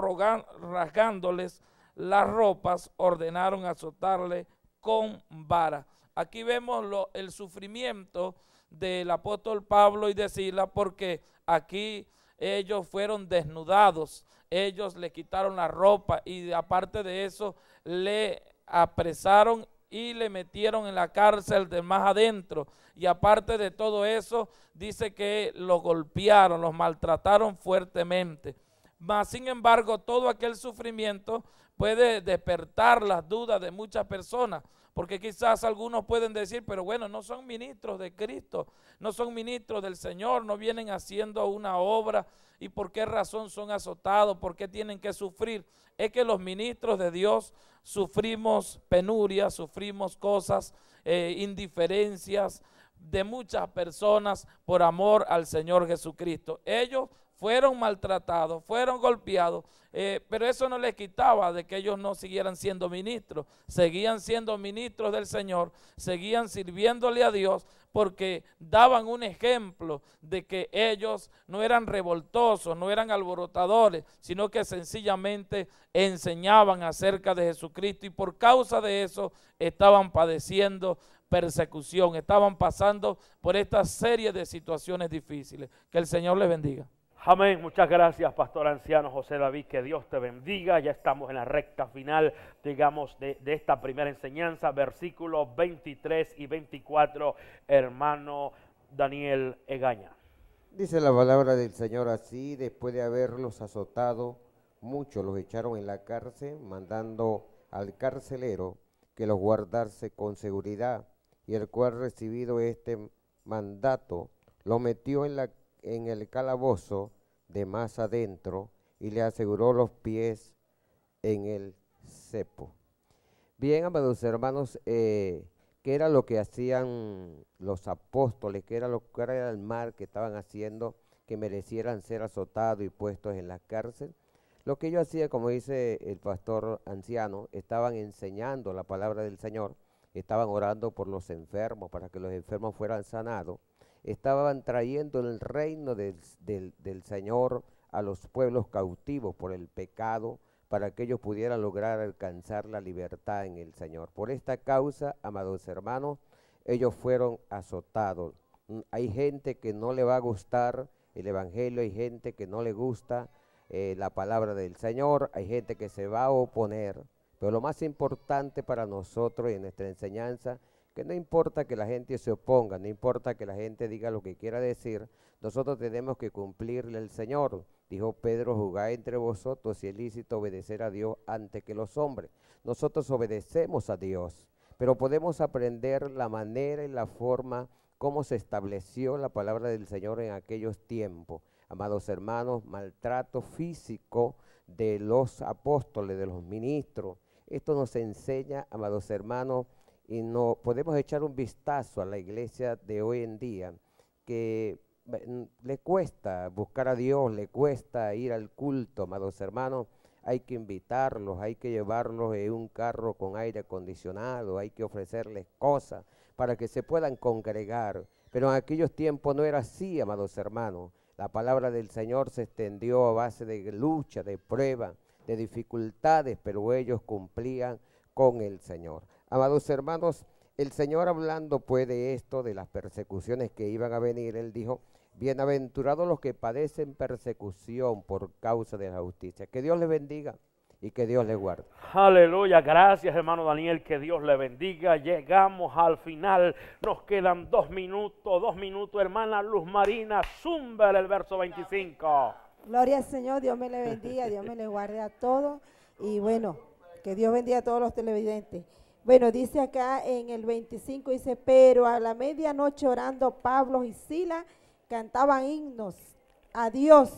rasgándoles las ropas ordenaron azotarle con vara. Aquí vemos lo, el sufrimiento del apóstol Pablo y de Sila porque aquí ellos fueron desnudados, ellos le quitaron la ropa y aparte de eso le apresaron y le metieron en la cárcel de más adentro. Y aparte de todo eso, dice que lo golpearon, los maltrataron fuertemente. Mas, sin embargo, todo aquel sufrimiento puede despertar las dudas de muchas personas. Porque quizás algunos pueden decir, pero bueno, no son ministros de Cristo, no son ministros del Señor, no vienen haciendo una obra. ¿Y por qué razón son azotados? ¿Por qué tienen que sufrir? Es que los ministros de Dios sufrimos penurias, sufrimos cosas, eh, indiferencias de muchas personas por amor al Señor Jesucristo. Ellos fueron maltratados, fueron golpeados, eh, pero eso no les quitaba de que ellos no siguieran siendo ministros, seguían siendo ministros del Señor, seguían sirviéndole a Dios porque daban un ejemplo de que ellos no eran revoltosos, no eran alborotadores, sino que sencillamente enseñaban acerca de Jesucristo y por causa de eso estaban padeciendo persecución, estaban pasando por esta serie de situaciones difíciles. Que el Señor les bendiga. Amén. Muchas gracias, pastor anciano José David. Que Dios te bendiga. Ya estamos en la recta final, digamos, de, esta primera enseñanza. Versículos 23 y 24, hermano Daniel Egaña. Dice la palabra del Señor así, después de haberlos azotado, muchos los echaron en la cárcel, mandando al carcelero que los guardase con seguridad, y el cual recibido este mandato, lo metió en la en el calabozo de más adentro y le aseguró los pies en el cepo. Bien, amados hermanos, que eh, ¿qué era lo que hacían los apóstoles? ¿Qué era lo que era el mar que estaban haciendo que merecieran ser azotados y puestos en la cárcel? Lo que ellos hacían, como dice el pastor anciano, estaban enseñando la palabra del Señor, estaban orando por los enfermos para que los enfermos fueran sanados estaban trayendo el reino del, Señor a los pueblos cautivos por el pecado, para que ellos pudieran lograr alcanzar la libertad en el Señor. Por esta causa, amados hermanos, ellos fueron azotados. Mm, hay gente que no le va a gustar el Evangelio, hay gente que no le gusta eh, la palabra del Señor, hay gente que se va a oponer. Pero lo más importante para nosotros y en nuestra enseñanza no importa que la gente se oponga, no importa que la gente diga lo que quiera decir, nosotros tenemos que cumplirle al Señor. Dijo Pedro, jugáis entre vosotros si es lícito obedecer a Dios antes que los hombres. Nosotros obedecemos a Dios, pero podemos aprender la manera y la forma como se estableció la palabra del Señor en aquellos tiempos. Amados hermanos, maltrato físico de los apóstoles, de los ministros. Esto nos enseña, amados hermanos, y no podemos echar un vistazo a la iglesia de hoy en día que mm, le cuesta buscar a Dios, le cuesta ir al culto, amados hermanos, hay que invitarlos, hay que llevarlos en un carro con aire acondicionado, hay que ofrecerles cosas para que se puedan congregar. Pero en aquellos tiempos no era así, amados hermanos. La palabra del Señor se extendió a base de lucha, de prueba, de dificultades, pero ellos cumplían con el Señor. Amados hermanos, el Señor hablando pues de esto, de las persecuciones que iban a venir, Él dijo, bienaventurados los que padecen persecución por causa de la justicia. Que Dios les bendiga y que Dios les guarde. Aleluya, gracias hermano Daniel, que Dios le bendiga. Llegamos al final, nos quedan dos minutos, dos minutos, hermana Luz Marina, zumba el verso 25. Gloria al Señor, Dios me le bendiga, Dios me le guarde a todos y bueno, que Dios bendiga a todos los televidentes. Bueno, dice acá en el 25, dice, pero a la medianoche orando Pablo y Sila cantaban himnos a Dios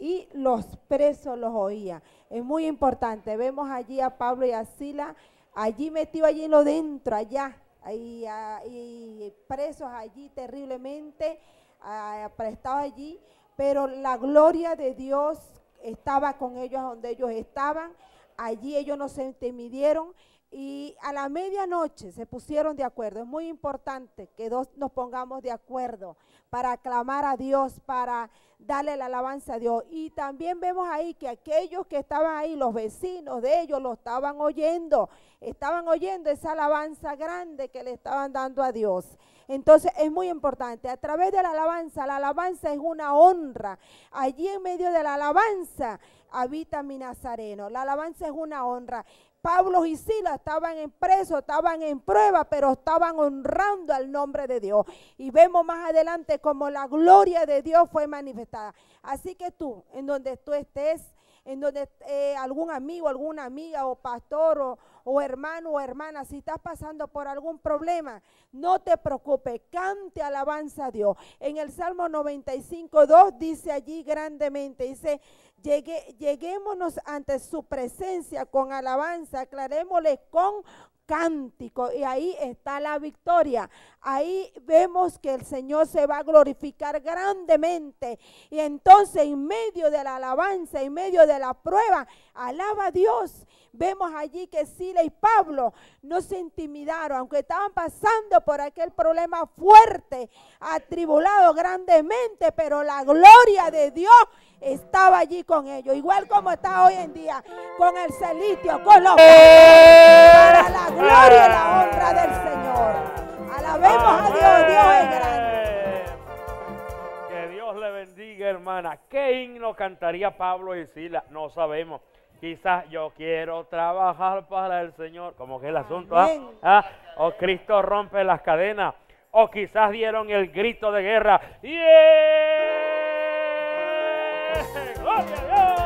y los presos los oían. Es muy importante, vemos allí a Pablo y a Sila, allí metido allí en lo dentro, allá, y, presos allí terriblemente, prestados allí, pero la gloria de Dios estaba con ellos donde ellos estaban, allí ellos no se intimidieron y a la medianoche se pusieron de acuerdo. Es muy importante que dos nos pongamos de acuerdo para clamar a Dios, para darle la alabanza a Dios. Y también vemos ahí que aquellos que estaban ahí, los vecinos de ellos, lo estaban oyendo, estaban oyendo esa alabanza grande que le estaban dando a Dios. Entonces es muy importante, a través de la alabanza, la alabanza es una honra. Allí en medio de la alabanza habita mi Nazareno. La alabanza es una honra. Pablo y Sila estaban en preso, estaban en prueba, pero estaban honrando al nombre de Dios. Y vemos más adelante como la gloria de Dios fue manifestada. Así que tú, en donde tú estés, en donde eh, algún amigo, alguna amiga o pastor o, o, hermano o hermana, si estás pasando por algún problema, no te preocupes, cante alabanza a Dios. En el Salmo 95, 2 dice allí grandemente, dice, lleguémonos ante su presencia con alabanza, aclarémosle con cántico y ahí está la victoria. Ahí vemos que el Señor se va a glorificar grandemente. Y entonces en medio de la alabanza, en medio de la prueba, Alaba a Dios. Vemos allí que Sila y Pablo no se intimidaron, aunque estaban pasando por aquel problema fuerte, atribulado grandemente, pero la gloria de Dios estaba allí con ellos, igual como está hoy en día, con el celitio, con los... Para la gloria y la honra del Señor. Alabemos a Dios, Dios es grande que Dios le bendiga, hermana. ¿Qué himno cantaría Pablo y Sila? No sabemos. Quizás yo quiero trabajar para el Señor. Como que el asunto, ¿ah? ¿ah? O Cristo rompe las cadenas. O quizás dieron el grito de guerra. ¡Yeah!